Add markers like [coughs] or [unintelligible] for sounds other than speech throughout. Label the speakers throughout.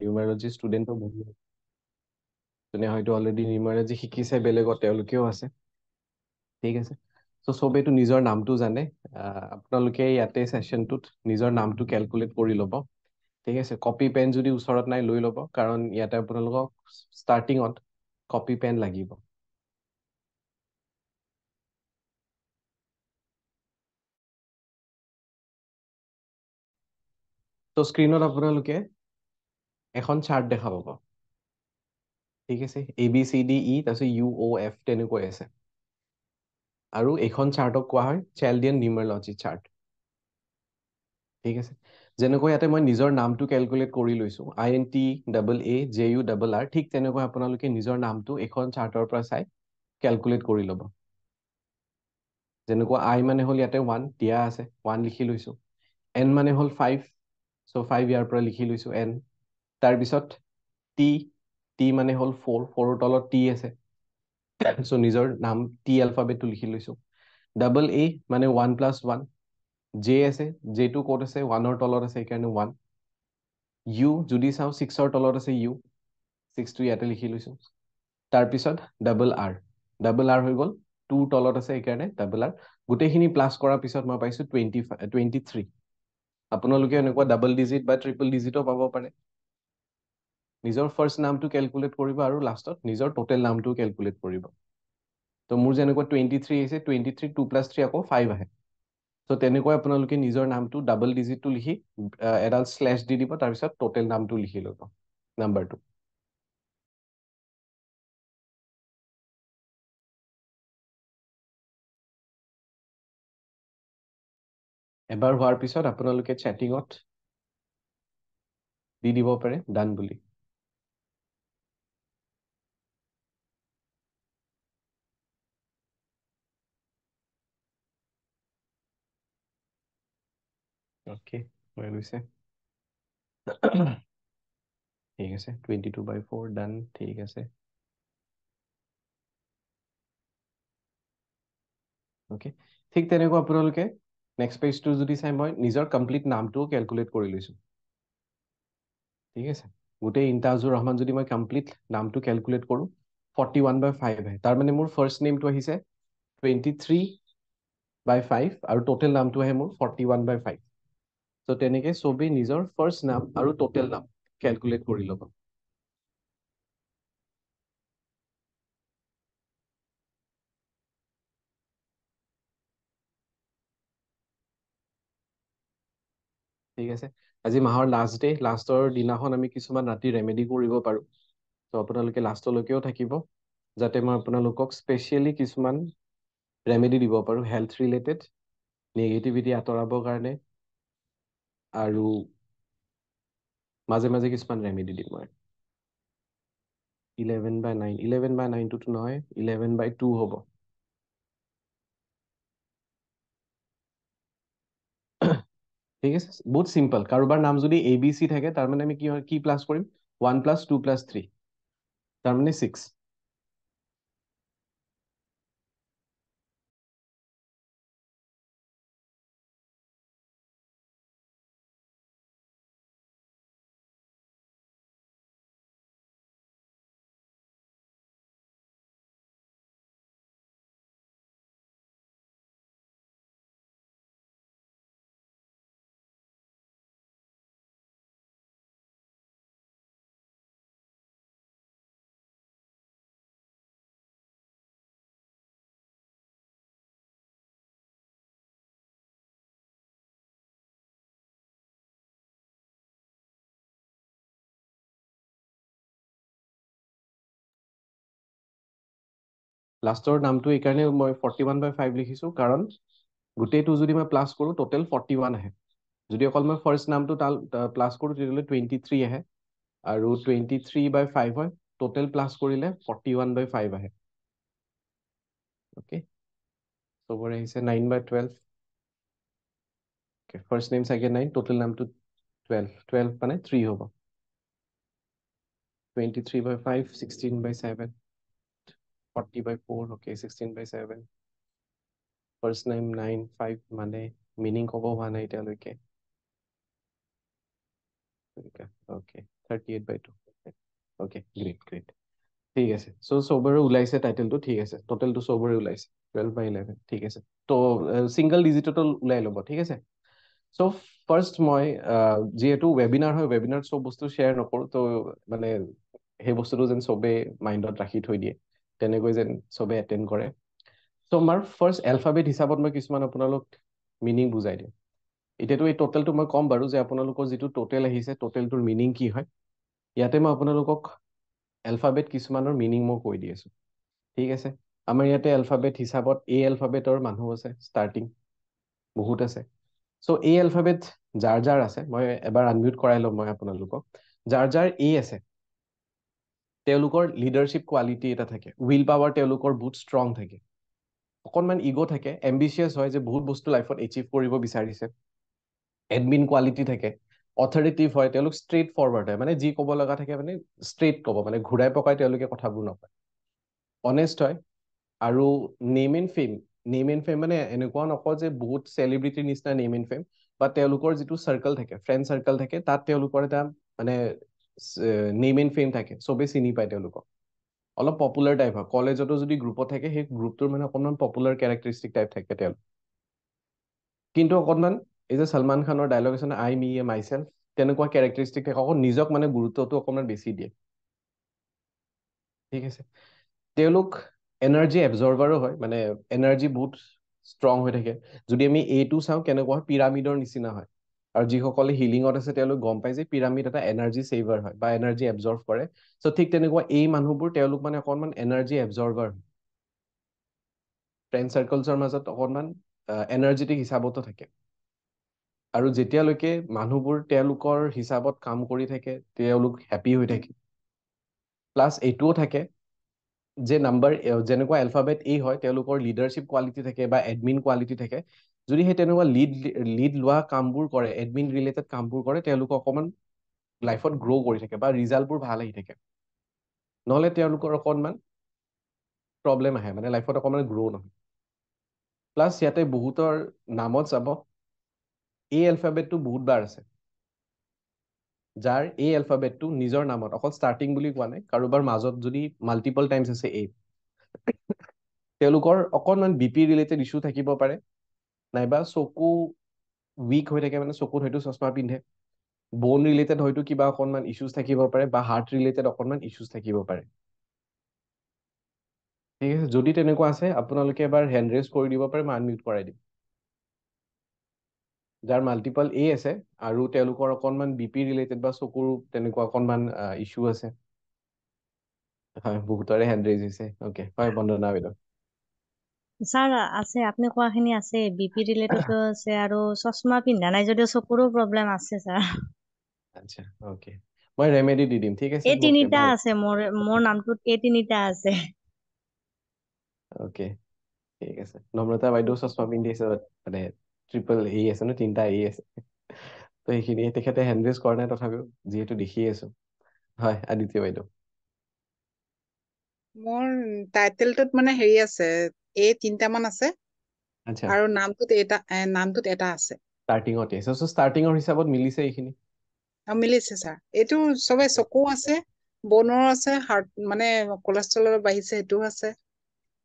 Speaker 1: নিউমাৰলজি ষ্টুডেণ্টো বহুত যোনে হয়তো অলৰেডি নিউমাৰলজি শিকিছে বেলেগত তেওঁলোকেও আছে ঠিক আছে চ' চবেইটো নিজৰ নামটো জানে আপোনালোকে ইয়াতে ছেশ্যনটোত নিজৰ নামটো কেলকুলেট কৰি ল'ব ঠিক আছে কপি পেন যদি ওচৰত নাই লৈ ল'ব কাৰণ ইয়াতে আপোনালোকক ষ্টাৰ্টিঙত কপি পেন লাগিব ত' স্ক্ৰীণত আপোনালোকে এখন চাৰ্ট দেখা পাব ঠিক আছে A B C D E তাৰপিছত ইউ অ' এফ তেনেকৈ আছে আৰু এইখন চাৰ্টক কোৱা হয় চেলডিয়ান নিউমাৰলজি চাৰ্ট ঠিক আছে যেনেকৈ ইয়াতে মই নিজৰ নামটো কেলকুলেট কৰি লৈছোঁ I N T double A J U double R ঠিক তেনেকৈ আপোনালোকে নিজৰ নামটো এইখন চাৰ্টৰ পৰা চাই কেলকুলেট কৰি ল'ব যেনেকুৱা আই মানে হ'ল ইয়াতে ওৱান দিয়া আছে ওৱান লিখি লৈছোঁ এন মানে হ'ল ফাইভ চ' ফাইভ ইয়াৰ পৰা লিখি লৈছোঁ এন তাৰপিছত টি টি মানে হ'ল ফ'ৰ ফ'ৰৰ তলত টি আছে চ' নিজৰ নাম টি এলফাবেটটো লিখি লৈছোঁ ডাবল এ মানে ওৱান প্লাছ ওৱান জে আছে জে জেটো ক'ত আছে ওৱানৰ তলত আছে সেইকাৰণে ওৱান ইউ যদি চাওঁ ছিক্সৰ তলত আছে ইউ ছিক্সটো ইয়াতে লিখি লৈছোঁ তাৰপিছত ডাবল আৰ ডাবল আৰ হৈ গ'ল টু তলত আছে সেইকাৰণে ডাবল আৰ গোটেইখিনি প্লাছ কৰাৰ পিছত মই পাইছোঁ টুৱেণ্টি ফাইভ টুৱেণ্টি থ্ৰী আপোনালোকে এনেকুৱা ডাবল ডিজিট বা ট্ৰিপল ডিজিটো পাব পাৰে নিজৰ ফাৰ্ষ্ট নামটো কেলকুলেট কৰিব আৰু লাষ্টত নিজৰ টোটেল নামটো কেলকুলেট কৰিব তো মোৰ যেনেকুৱা টুৱেণ্টি থ্ৰী আহিছে twenty three two plus three আকৌ ফাইভ আহে চ' তেনেকৈ আপোনালোকে নিজৰ নামটো ডাবল ডিজিটটো লিখি এডাল শ্লেছ দি দিব তাৰপিছত টোটেল নামটো লিখি ল'ব নাম্বাৰটো এবাৰ হোৱাৰ পিছত আপোনালোকে চেটিঙত দি দিব পাৰে ডান বুলি Okay, where we say? ठीक है say twenty two by four done ठीक है से ओके ठीक तेने को अपने लोग के नेक्स्ट पेज तो जुड़ी साइन बॉय निज़र कंप्लीट नाम तो कैलकुलेट कर लीजिए ठीक है से उटे इंटाजुर रहमान जुड़ी मैं कंप्लीट नाम तो कैलकुलेट करूं फोर्टी वन बाय फाइव है तार मैंने मोर फर्स्ट नेम तो है ही say twenty three by five और टोटल नाम तो है मोर forty one by five so' তেনেকৈ চবেই নিজৰ ফাৰ্ষ্ট নাম আৰু ট'টেল নাম কেলকুলেট কৰি ল'ব ঠিক আছে আজি মাহৰ লাষ্ট ডে লাষ্টৰ দিনাখন আমি কিছুমান ৰাতি ৰেমেডি কৰিব পাৰোঁ চ' আপোনালোকে লাষ্টলৈকেও থাকিব যাতে মই আপোনালোকক স্পেচিয়েলি কিছুমান ৰেমেডি দিব পাৰোঁ হেল্থ ৰিলেটেড নিগেটিভিটি আঁতৰাবৰ কাৰণে আৰু মাজে মাজে কিছুমান ৰেমেডি দিম মই eleven by nine eleven by nine নাইনটোতো নহয় ইলেভেন বাই টু হ'ব ঠিক আছে বহুত চিম্পল কাৰোবাৰ নাম যদি এ বি চি থাকে তাৰমানে আমি কি হয় কি প্লাছ কৰিম one plus two plus three তাৰমানে ছিক্স লাষ্টৰ নামটো এইকাৰণে মই ফৰ্টি ওৱান বাই ফাইভ লিখিছোঁ কাৰণ গোটেইটো যদি মই প্লাছ কৰোঁ ট'টেল ফৰ্টি ওৱান আহে যদি অকল মই ফাৰ্ষ্ট নামটো তাল প্লাছ কৰোঁ তেতিয়াহ'লে টুৱেণ্টি থ্ৰী আহে আৰু টুৱেণ্টি থ্ৰী বাই ফাইভ হয় ট'টেল প্লাছ কৰিলে ফৰ্টি ওৱান বাই ফাইভ আহে অ'কে চবৰে আহিছে nine by twelve first name চাগে নাইন ট'টেল নামটো টুৱেল্ভ টুৱেল্ভ মানে থ্ৰী হ'ব twenty three by five sixteen by seven 40 by 4, okay, 16 by 7. First name 9, 5, Monday, meaning of one night, okay. Okay, 38 by 2. Okay, great, great. So sober ulice title to TSS. Total to sober ulice. 12 by 11. TSS. So uh, single digit ulilo, but TSS. So first, my J2 uh, webinar, hoi, webinar so bus to share no porto, but he was to lose and so be mind not rahit hoidie. তেনেকৈ যেন চবে attend কৰে চ' মাৰ first alphabet হিচাপত মই কিছুমান আপোনালোক meaning বুজাই দিওঁ এতিয়াতো এই ট'টেলটো মই ক'ম বাৰু যে আপোনালোকৰ যিটো ট'টেল আহিছে ট'টেলটোৰ মিনিং কি হয় ইয়াতে মই আপোনালোকক এলফাবেট কিছুমানৰ মিনিং মই কৈ দি আছোঁ ঠিক আছে আমাৰ ইয়াতে এলফাবেট হিচাপত এ এলফাবেটৰ মানুহ আছে ষ্টাৰ্টিং বহুত আছে চ' এই এলফাবেট যাৰ যাৰ আছে মই এবাৰ আনমিউট কৰাই ল'ম মই আপোনালোকক যাৰ যাৰ এ আছে তেওঁলোকৰ লিডাৰশ্বিপ কোৱালিটি এটা থাকে উইল পাৱাৰ তেওঁলোকৰ বহুত ষ্ট্ৰং থাকে অকণমান ইগ' থাকে এম্বিচিয়াছ হয় যে বহুত বস্তু লাইফত এচিভ কৰিব বিচাৰিছে এডমিন কোৱালিটি থাকে অথৰিটিভ হয় তেওঁলোক ষ্ট্ৰেইট ফৰৱাৰ্ড হয় মানে যি ক'ব লগা থাকে মানে ষ্ট্ৰেইট ক'ব মানে ঘূৰাই পকাই তেওঁলোকে কথাবোৰ নকয় অনেষ্ট হয় আৰু name and fame name and fame মানে এনেকুৱা নকওঁ যে বহুত চেলিব্ৰিটিৰ নিচিনা নেম এণ্ড ফেম বা তেওঁলোকৰ যিটো চাৰ্কল থাকে ফ্ৰেণ্ড চাৰ্কল থাকে তাত তেওঁলোকৰ এটা মানে নেম এণ্ড ফেম থাকে চবেই চিনি পায় তেওঁলোকক অলপ পপুলাৰ টাইপ হয় কলেজতো যদি গ্ৰুপত থাকে সেই গ্ৰুপটোৰ মানে অকণমান পপুলাৰ কেৰেক্টাৰিষ্টিক টাইপ থাকে তেওঁলোক কিন্তু অকণমান এই যে চলমান খানৰ ডাইলগ আছে আই মি এ মাই চেল্ফ তেনেকুৱা কেৰেক্টাৰিষ্টিক থাকে অকণ নিজক মানে গুৰুত্বটো অকণমান বেছি দিয়ে ঠিক আছে তেওঁলোক এনাৰ্জি এবজৰ্বাৰো হয় মানে এনাৰ্জি বহুত ষ্ট্ৰং হৈ থাকে যদি আমি এইটো চাওঁ কেনেকুৱা হয় পিৰামিডৰ নিচিনা হয় আৰু যিসকলে হিলিঙত আছে তেওঁলোক গম পায় যে পিৰামিড এটা এনাৰ্জি চেভাৰ হয় বা এনাৰ্জি এবজৰ্ভ কৰে চ' ঠিক তেনেকুৱা এই মানুহবোৰ তেওঁলোক মানে অকণমান এনাৰ্জি এবজৰ্ভাৰ হয় ফ্ৰেণ্ড চাৰ্কলছৰ মাজত অকণমান এনাৰ্জেটিক হিচাপতো থাকে আৰু যেতিয়ালৈকে মানুহবোৰ তেওঁলোকৰ হিচাপত কাম কৰি থাকে তেওঁলোক হেপী হৈ থাকে প্লাছ এইটোও থাকে যে নাম্বাৰ যেনেকুৱা এলফাবেট এই হয় তেওঁলোকৰ লিডাৰশ্বিপ কোৱালিটি থাকে বা এডমিন কোৱালিটি থাকে যদি সেই তেনেকুৱা লিড লিড লোৱা কামবোৰ কৰে এডমিন ৰিলেটেড কামবোৰ কৰে তেওঁলোকে অকণমান লাইফত গ্ৰ' কৰি থাকে বা ৰিজাল্টবোৰ ভাল আহি থাকে নহ'লে তেওঁলোকৰ অকণমান প্ৰব্লেম আহে মানে লাইফত অকণমান গ্ৰ' নহয় প্লাছ ইয়াতে বহুতৰ নামত চাব এই এলফাবেটটো বহুত বাৰ আছে যাৰ এই এলফাবেটটো নিজৰ নামত অকল ষ্টাৰ্টিং বুলি কোৱা নাই কাৰোবাৰ মাজত যদি মাল্টিপল টাইমছ আছে এ তেওঁলোকৰ অকণমান বি পি ৰিলেটেড ইছ্যু থাকিব পাৰে নাইবা চকু উইক হৈ থাকে মানে চকুত হয়তো চচমা পিন্ধে বন ৰিলেটেড হয়তো কিবা অকণমান ইছ্যুজ থাকিব পাৰে বা হাৰ্ট ৰিলেটেড অকণমান ইছ্যুজ থাকিব পাৰে ঠিক আছে যদি তেনেকুৱা আছে আপোনালোকে এবাৰ হেণ্ড ৰেজ কৰি দিব পাৰে মই আনমিউট কৰাই দিম যাৰ মাল্টিপল এ আছে আৰু তেওঁলোকৰ অকণমান বি পি ৰিলেটেড বা চকুৰ তেনেকুৱা অকণমান ইছ্যু আছে হয় বহুতৰে হেণ্ড ৰেজ হৈছে অ'কে হয় বন্দনা বাইদেউ
Speaker 2: ছাৰ আছে আপুনি কোৱাখিনি আছে বিপি ৰিলেটেডো আছে আৰু চশমা পিন্ধা নাই যদিও চকুৰো প্ৰব্লেম আছে ছাৰ
Speaker 1: আচ্ছা অ'কে মই ৰেমেডি দি দিম ঠিক আছে এই তিনিটা আছে
Speaker 2: মোৰ মোৰ নামটোত এই তিনিটা আছে
Speaker 1: অ'কে ঠিক আছে নম্ৰতা বাইদেউ চশমা পিন্ধি আছে মানে ট্ৰিপল এই আছে ন তিনিটা এই আছে তো এইখিনি তেখেতে হেণ্ডৰেজ কৰা নাই তথাপিও যিহেতু দেখি আছো হয় আদিত্য বাইদেউ
Speaker 3: মোৰ টাইটেলটোত মানে হেৰি আছে এ তিনিটামান আছে আৰু নামটোত এটা নামটোত এটা আছে
Speaker 1: ষ্টাৰ্টিঙতে সো ষ্টাৰ্টিঙৰ হিচাপত মিলিছে এইখিনি
Speaker 3: মিলিছে ছাৰ এইটো চবে চকু আছে বনৰ আছে হাৰ্ট মানে কলেষ্ট্ৰলৰ বাঢ়িছে সেইটো আছে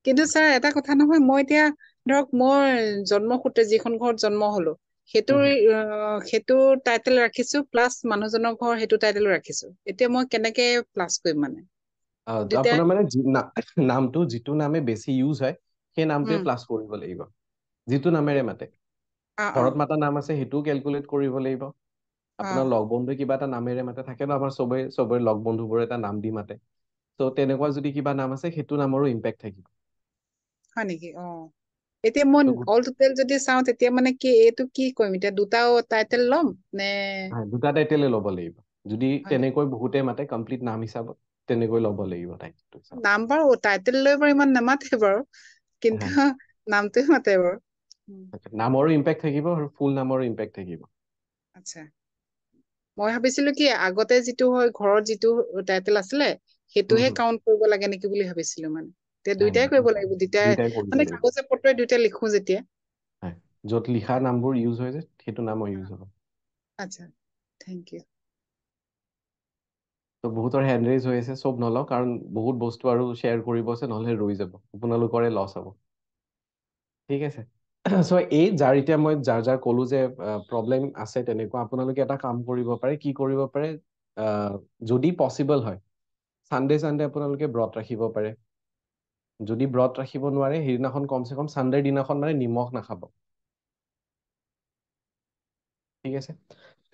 Speaker 3: কিন্তু ছাৰ এটা কথা নহয় মই এতিয়া ধৰক মই জন্মসূত্ৰে যিখন ঘৰত জন্ম হলো সেইটোৰ সেইটো টাইটেল ৰাখিছো প্লাছ মানুহজনৰ ঘৰ সেইটো টাইটেল ৰাখিছো এতিয়া মই কেনেকে প্লাছ কৰিম মানে
Speaker 1: আপোনাৰ মানে নামটো যিটো নামে বেছি ইউজ হয় সেই নামটোৱে প্লাছ কৰিব লাগিব যিটো নামেৰে মাতে ঘৰত মাতা নাম আছে সেইটো কেলকুলেট কৰিব লাগিব আপোনাৰ লগ বন্ধু কিবা এটা নামেৰে মাতে থাকে ন আমাৰ চবেই চবৰে লগ বন্ধুবোৰে এটা নাম দি মাতে ত' তেনেকুৱা যদি কিবা নাম আছে সেইটো নামৰো ইম্পেক্ট থাকিব
Speaker 3: হয় নেকি অ এতিয়া মই অল টোটেল যদি চাওঁ তেতিয়া মানে কি এইটো কি কৰিম এতিয়া দুটা টাইটেল ল'ম নে
Speaker 1: দুটা টাইটেলে ল'ব লাগিব যদি তেনেকৈ বহুতে মাতে কমপ্লিট নাম হিচাপত তেনেকৈ ল'ব লাগিব টাইটেলটো
Speaker 3: নাম বাৰু টাইটেল লৈ বাৰু ইমান নামাতে বাৰু কিন্তু [laughs] নামটো মাতে বাৰু
Speaker 1: নামৰো ইম্পেক্ট থাকিব আৰু ফুল নামৰো ইম্পেক্ট থাকিব
Speaker 3: আচ্ছা মই ভাবিছিলো কি আগতে যিটো হয় ঘৰৰ যিটো টাইটেল আছিলে সেইটোহে কাউণ্ট কৰিব লাগে নেকি বুলি ভাবিছিলো মানে তেতিয়া দুইটাই কৰিব লাগিব দুইটাই মানে কাগজে পত্ৰই দুইটাই লিখো যেতিয়া
Speaker 1: য'ত লিখা নামবোৰ ইউজ হয় যে সেইটো নামৰ ইউজ হ'ব
Speaker 3: আচ্ছা থেংক ইউ
Speaker 1: তো বহুতৰ হেণ্ড ৰেইজ হৈ আছে চব নলওঁ কাৰণ বহুত বস্তু আৰু শ্বেয়াৰ কৰিব আছে নহ'লে ৰৈ যাব আপোনালোকৰে লছ হ'ব ঠিক আছে চ' [clears throat] এই যাৰ এতিয়া মই যাৰ যাৰ ক'লোঁ যে প্ৰব্লেম আছে তেনেকুৱা আপোনালোকে এটা কাম কৰিব পাৰে কি কৰিব পাৰে যদি পচিবল হয় ছানডে চানডে আপোনালোকে ব্ৰত ৰাখিব পাৰে যদি ব্ৰত ৰাখিব নোৱাৰে সেইদিনাখন কমচে কম ছানডেৰ দিনাখন মানে নিমখ নাখাব ঠিক আছে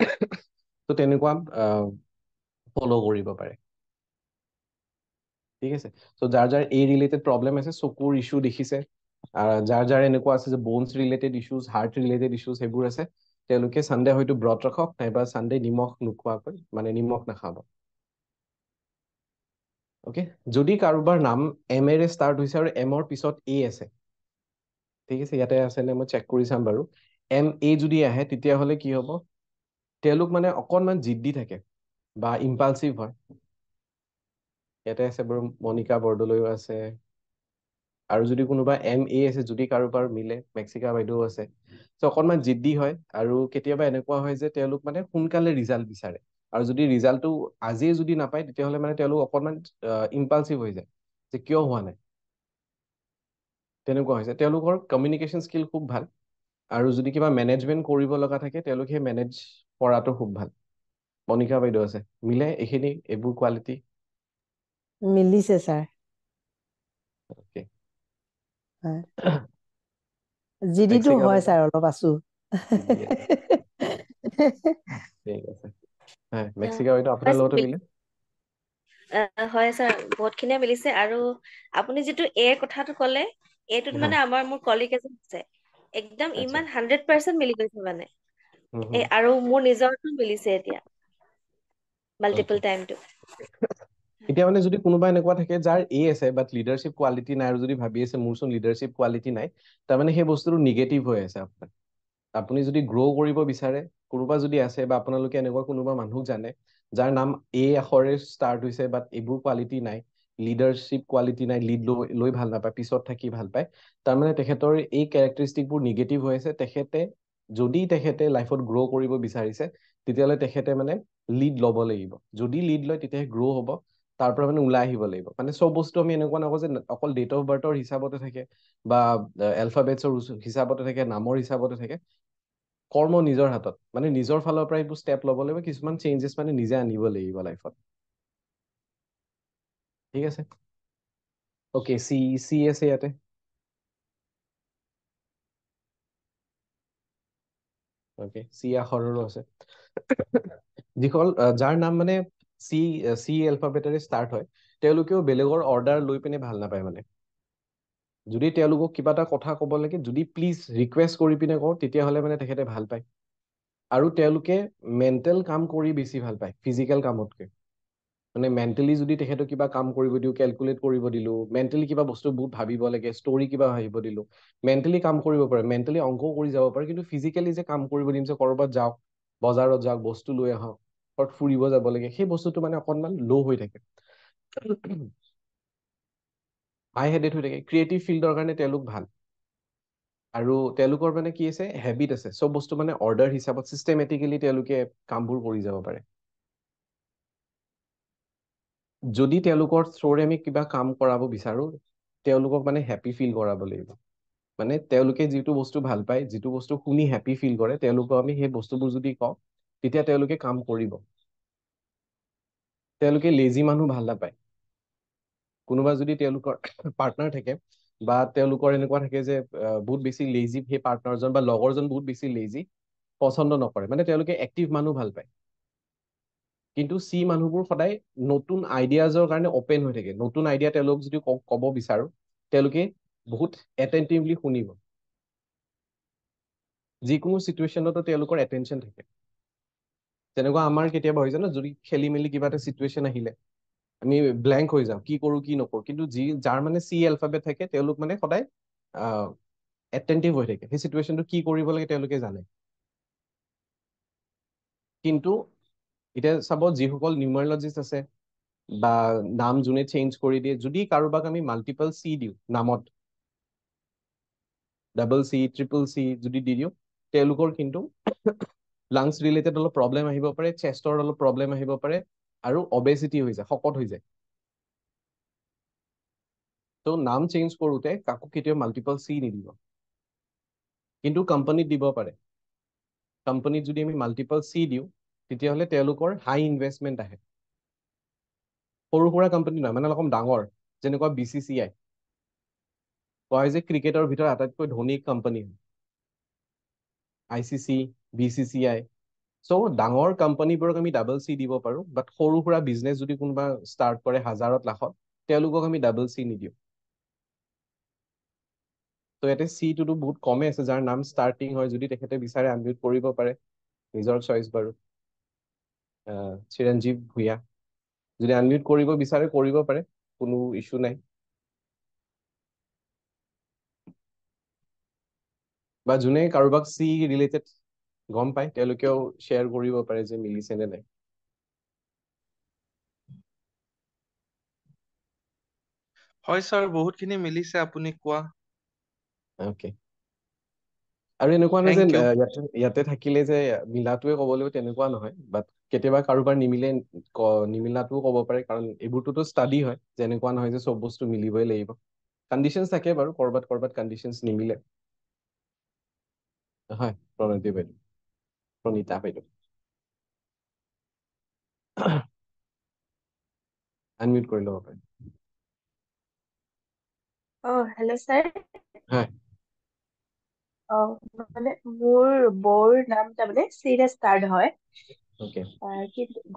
Speaker 1: [clears throat] ত' তেনেকুৱা ফল' কৰিব পাৰে ঠিক আছে চ' যাৰ যাৰ এই ৰিলেটেড প্ৰব্লেম আছে চকুৰ ইছ্যু দেখিছে যাৰ যাৰ এনেকুৱা আছে যে bones related issues heart related issues সেইবোৰ আছে তেওঁলোকে চানডে হয়তো ব্ৰত ৰাখক নাইবা চানডে নিমখ নোখোৱাকৈ মানে নিমখ নাখাব অ'কে যদি কাৰোবাৰ নাম এম এৰে ষ্টাৰ্ট হৈছে আৰু এমৰ পিছত এ আছে ঠিক আছে ইয়াতে আছে নে মই চেক কৰি চাম বাৰু এম এ যদি আহে তেতিয়াহ'লে কি হ'ব তেওঁলোক মানে অকণমান জিদ্দি থাকে বা ইম্পালচিভ হয় ইয়াতে আছে বাৰু মণিকা বৰদলৈও আছে আৰু যদি কোনোবা এম এ আছে যদি কাৰোবাৰ মিলে মেক্সিকা বাইদেউ আছে চ' অকণমান জিদ্দি হয় আৰু কেতিয়াবা এনেকুৱা হয় যে তেওঁলোক মানে সোনকালে ৰিজাল্ট বিচাৰে আৰু যদি ৰিজাল্টটো আজিয়ে যদি নাপায় তেতিয়াহ'লে মানে তেওঁলোক অকণমান ইম্পালচিভ হৈ যায় যে কিয় হোৱা নাই তেনেকুৱা হৈছে তেওঁলোকৰ কমিউনিকেশ্যন স্কিল খুব ভাল আৰু যদি কিবা মেনেজমেণ্ট কৰিব লগা থাকে সেই মেনেজ কৰাটো খুব ভাল মনিকা বাইদেউ আছে মিলে এইখিনি এইবোৰ কোৱালিটি
Speaker 3: মিলিছে ছাৰ
Speaker 4: জিডিটো হয় ছাৰ অলপ আছো
Speaker 2: এতিয়া মাল্টিপল টাইম টু
Speaker 1: এতিয়া মানে যদি কোনোবা এনেকুৱা থাকে যাৰ এ আছে বাট লিডাৰশ্বিপ কোৱালিটি নাই আৰু যদি ভাবি আছে মোৰ চোন লিডাৰশ্বিপ কোৱালিটি নাই তাৰমানে সেই বস্তুটো নিগেটিভ হৈ আছে আপোনাৰ আপুনি যদি গ্ৰ' কৰিব বিচাৰে কোনোবা যদি আছে বা আপোনালোকে এনেকুৱা কোনোবা মানুহ জানে যাৰ নাম এ আখৰে ষ্টাৰ্ট হৈছে বাট এইবোৰ কোৱালিটি নাই লিডাৰশ্বিপ কোৱালিটি নাই লিড লৈ লৈ ভাল নাপায় পিছত থাকি ভাল পায় তাৰমানে তেখেতৰ এই কেৰেক্টাৰিষ্টিকবোৰ নিগেটিভ হৈ আছে তেখেতে যদি তেখেতে লাইফত গ্ৰ' কৰিব বিচাৰিছে তেতিয়াহ'লে তেখেতে মানে লিড ল'ব লাগিব যদি লিড লয় তেতিয়াহে গ্ৰ' হ'ব তাৰ পৰা মানে ওলাই আহিব লাগিব মানে চব বস্তু আমি এনেকুৱা নকওঁ যে অকল ডেট অফ বাৰ্থৰ হিচাপতে থাকে বা এলফাবেটছৰ হিচাপতে থাকে নামৰ হিচাপতে থাকে কৰ্ম নিজৰ হাতত মানে নিজৰ ফালৰ পৰা এইবোৰ ষ্টেপ ল'ব লাগিব কিছুমান চেঞ্জেছ মানে নিজে আনিব লাগিব লাইফত ঠিক আছে অ'কে চি চি আছে ইয়াতে অ'কে চি আখৰো আছে [laughs] যিসকল যাৰ নাম মানে চি চি এলফাবেটেৰে ষ্টাৰ্ট হয় তেওঁলোকেও বেলেগৰ অৰ্ডাৰ লৈ পিনে ভাল নাপায় মানে যদি তেওঁলোকক কিবা এটা কথা ক'ব লাগে যদি প্লিজ ৰিকুৱেষ্ট কৰি পিনে কওঁ তেতিয়াহ'লে মানে তেখেতে ভাল পায় আৰু তেওঁলোকে মেণ্টেল কাম কৰি বেছি ভাল পায় ফিজিকেল কামতকৈ মানে মেণ্টেলি যদি তেখেতক কিবা কাম কৰিব দিওঁ কেলকুলেট কৰিব দিলোঁ মেণ্টেলি কিবা বস্তু বহুত ভাবিব লাগে ষ্টৰি কিবা ভাবিব দিলোঁ মেণ্টেলি কাম কৰিব পাৰে মেণ্টেলি অংক কৰি যাব পাৰে কিন্তু ফিজিকেলি যে কাম কৰিব দিম যে ক'ৰবাত যাওক বজাৰত যাওক বস্তু লৈ আহক ক'ৰবাত ফুৰিব যাব লাগে সেই বস্তুটো মানে অকণমান ল' হৈ থাকে হাই হেডেড হৈ থাকে ক্ৰিয়েটিভ ফিল্ডৰ কাৰণে তেওঁলোক ভাল আৰু তেওঁলোকৰ মানে কি আছে হেবিট আছে চব বস্তু মানে অৰ্ডাৰ হিচাপত ছিষ্টেমেটিকেলি তেওঁলোকে কামবোৰ কৰি যাব পাৰে যদি তেওঁলোকৰ থ্ৰ'ৰে আমি কিবা কাম কৰাব বিচাৰো তেওঁলোকক মানে হেপী ফিল কৰাব লাগিব মানে তেওঁলোকে যিটো বস্তু ভাল পায় যিটো বস্তু শুনি হেপী ফিল কৰে তেওঁলোকক আমি সেই বস্তুবোৰ যদি কওঁ তেতিয়া তেওঁলোকে কাম কৰিব তেওঁলোকে লেজি মানুহ ভাল নাপায় কোনোবা যদি তেওঁলোকৰ পাৰ্টনাৰ থাকে বা তেওঁলোকৰ এনেকুৱা থাকে যে বহুত বেছি লেজি সেই পাৰ্টনাৰজন বা লগৰজন বহুত বেছি লেজি পচন্দ নকৰে মানে তেওঁলোকে এক্টিভ মানুহ ভাল পায় কিন্তু চি মানুহবোৰ সদায় নতুন আইডিয়াজৰ কাৰণে অ'পেন হৈ থাকে নতুন আইডিয়া তেওঁলোকক যদি ক'ব বিচাৰোঁ তেওঁলোকে বহুত এটেণ্টিভলি শুনিব যিকোনো চিটুৱেশ্যনতো তেওঁলোকৰ এটেনশ্যন থাকে তেনেকুৱা আমাৰ কেতিয়াবা হৈ যায় ন যদি খেলি মেলি কিবা এটা চিটুৱেশ্যন আহিলে আমি ব্লেংক হৈ যাওঁ কি কৰোঁ কি নকৰোঁ কিন্তু যি যাৰ মানে চি এলফাবেট থাকে তেওঁলোক মানে সদায় এটেণ্টিভ হৈ থাকে সেই চিটুৱেশ্যনটো কি কৰিব লাগে তেওঁলোকে জানে কিন্তু এতিয়া চাব যিসকল নিউমাৰলজিষ্ট আছে বা নাম যোনে চেঞ্জ কৰি দিয়ে যদি কাৰোবাক আমি মাল্টিপল চি দিওঁ নামত ডাবল চি ট্ৰিপল চি যদি দি দিওঁ তেওঁলোকৰ কিন্তু লাংছ ৰিলেটেড অলপ প্ৰব্লেম আহিব পাৰে চেষ্টৰ অলপ প্ৰব্লেম আহিব পাৰে আৰু অবেচিটি হৈ যায় শকত হৈ যায় ত' নাম চেঞ্জ কৰোঁতে কাকো কেতিয়াও মাল্টিপল চি নিদিব কিন্তু কোম্পানীত দিব পাৰে কোম্পানীত যদি আমি মাল্টিপল চি দিওঁ তেতিয়াহ'লে তেওঁলোকৰ হাই ইনভেষ্টমেণ্ট আহে সৰু সুৰা কোম্পানী নহয় মানে অলপ ডাঙৰ যেনেকুৱা বি চি চি আই কোৱা হয় যে ক্ৰিকেটৰ ভিতৰত আটাইতকৈ ধনী company I C C B C C I so' ডাঙৰ কোম্পানীবোৰক আমি ডাবল চি দিব পাৰোঁ বাট সৰু সুৰা বিজনেছ যদি কোনোবা ষ্টাৰ্ট কৰে হাজাৰত লাখত তেওঁলোকক আমি ডাবল চি নিদিওঁ ত' ইয়াতে চিটোতো বহুত কমেই আছে যাৰ নাম ষ্টাৰ্টিং হয় যদি তেখেতে বিচাৰে আনমিউট কৰিব পাৰে নিজৰ চইচ বাৰু চিৰঞ্জীৱ ভূঞা যদি আনমিউট কৰিব বিচাৰে কৰিব পাৰে কোনো ইছ্যু নাই বা যোনে কাৰোবাক চি ৰিলেটেড গম পায় তেওঁলোকেও শ্বেয়াৰ কৰিব পাৰে যে মিলিছে নে নাই হয় ছাৰ বহুতখিনি মিলিছে আপুনি কোৱা অ'কে আৰু এনেকুৱা নহয় যে ইয়াতে ইয়াতে থাকিলে যে মিলাটোৱে ক'ব লাগিব তেনেকুৱা নহয় বাট কেতিয়াবা কাৰোবাৰ নিমিলে নিমিলাটোও ক'ব পাৰে কাৰণ এইবোৰটোতো ষ্টাডি হয় যে এনেকুৱা নহয় যে চব বস্তু মিলিবই লাগিব কণ্ডিশ্যনছ থাকে বাৰু ক'ৰবাত ক'ৰবাত কণ্ডিশ্যনছ নিমিলে হয় প্ৰণতি বাইদেউ প্ৰণীতা বাইদেউ আনমিউট কৰি ল'ব পাৰি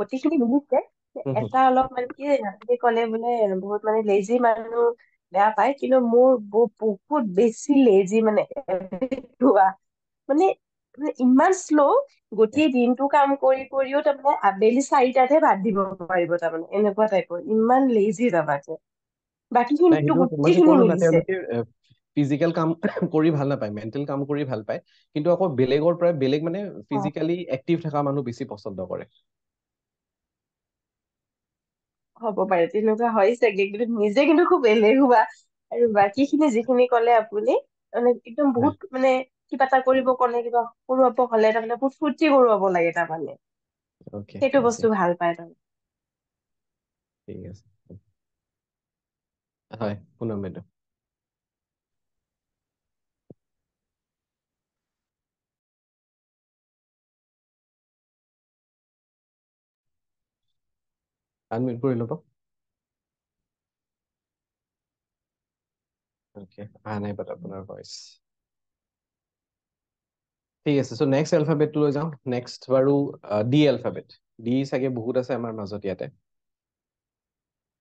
Speaker 3: গোটেইখিনি নুবুজে এটা অলপ মানে কি ক'লে বোলে বহুত মানে মানুহ বেয়া পায় কিন্তু মোৰ বহুত বেছি লেজি মানে মানে ইমান শ্ল' গোটেই দিনটো কাম কৰি কৰিও তাৰমানে আবেলি চাৰিটাতহে ভাত দিব পাৰিব তাৰমানে এনেকুৱা টাইপৰ ইমান লেজি তাৰপাতে
Speaker 1: ফিজিকেল কাম [coughs] কৰি ভাল নাপায় মেণ্টেল কাম কৰি ভাল পায় কিন্তু আকৌ বেলেগৰ পৰা বেলেগ মানে ফিজিকেলি এক্টিভ থকা মানুহ বেছি পছন্দ কৰে
Speaker 3: হ'ব পাৰে তেনেকুৱা হৈছে কিন্তু নিজে কিন্তু খুব এলেহুৱা আৰু বাকীখিনি যিখিনি ক'লে আপুনি মানে একদম বহুত মানে কিবা এটা কৰিব কলে কিবা কৰোৱাব হলে তাৰমানে বহুত ফুৰ্তি কৰোৱাব লাগে তাৰমানে সেইটো বস্তু ভাল পায় তাৰমানে
Speaker 1: ঠিক আছে হয় শুনাম এইটো আনমিউট কৰি ল'ব অ'কে আহা নাই পাত আপোনাৰ ভইচ ঠিক আছে চ' নেক্সট এলফাবেটটো লৈ যাওঁ নেক্সট বাৰু ডি এলফাবেট ডি চাগে বহুত আছে আমাৰ মাজত ইয়াতে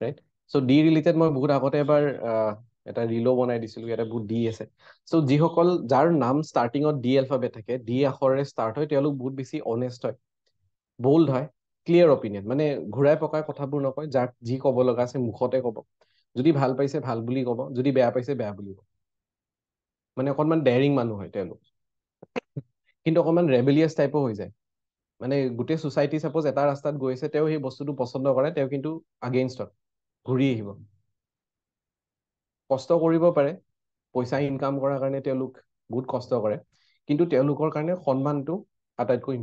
Speaker 1: ৰাইট চ' ডি ৰিলেটেড মই বহুত আগতে এবাৰ এটা ৰিলো বনাই দিছিলোঁ ইয়াতে বহুত ডি আছে চ' যিসকল যাৰ নাম ষ্টাৰ্টিঙত ডি এলফাবেট থাকে ডি আখৰে ষ্টাৰ্ট হয় তেওঁলোক বহুত বেছি অনেষ্ট হয় ব'ল্ড হয় ক্লিয়াৰ অপিনিয়ন মানে ঘূৰাই পকাই কথাবোৰ নকয় যাক যি ক'ব লগা আছে মুখতে ক'ব যদি ভাল পাইছে ভাল বুলি ক'ব যদি বেয়া পাইছে বেয়া বুলি ক'ব মানে অকণমান ডেৰিং মানুহ হয় তেওঁলোক কিন্তু অকণমান ৰেবেলিয়াছ টাইপৰ হৈ যায় মানে গোটেই ছ'চাইটি চাপ'জ এটা ৰাস্তাত গৈ আছে তেওঁ সেই বস্তুটো পচন্দ কৰে তেওঁ কিন্তু আগেইনষ্টত ঘূৰি আহিব কষ্ট কৰিব পাৰে পইচা ইনকাম কৰাৰ কাৰণে তেওঁলোক বহুত কষ্ট কৰে কিন্তু তেওঁলোকৰ কাৰণে সন্মানটো আটাইতকৈ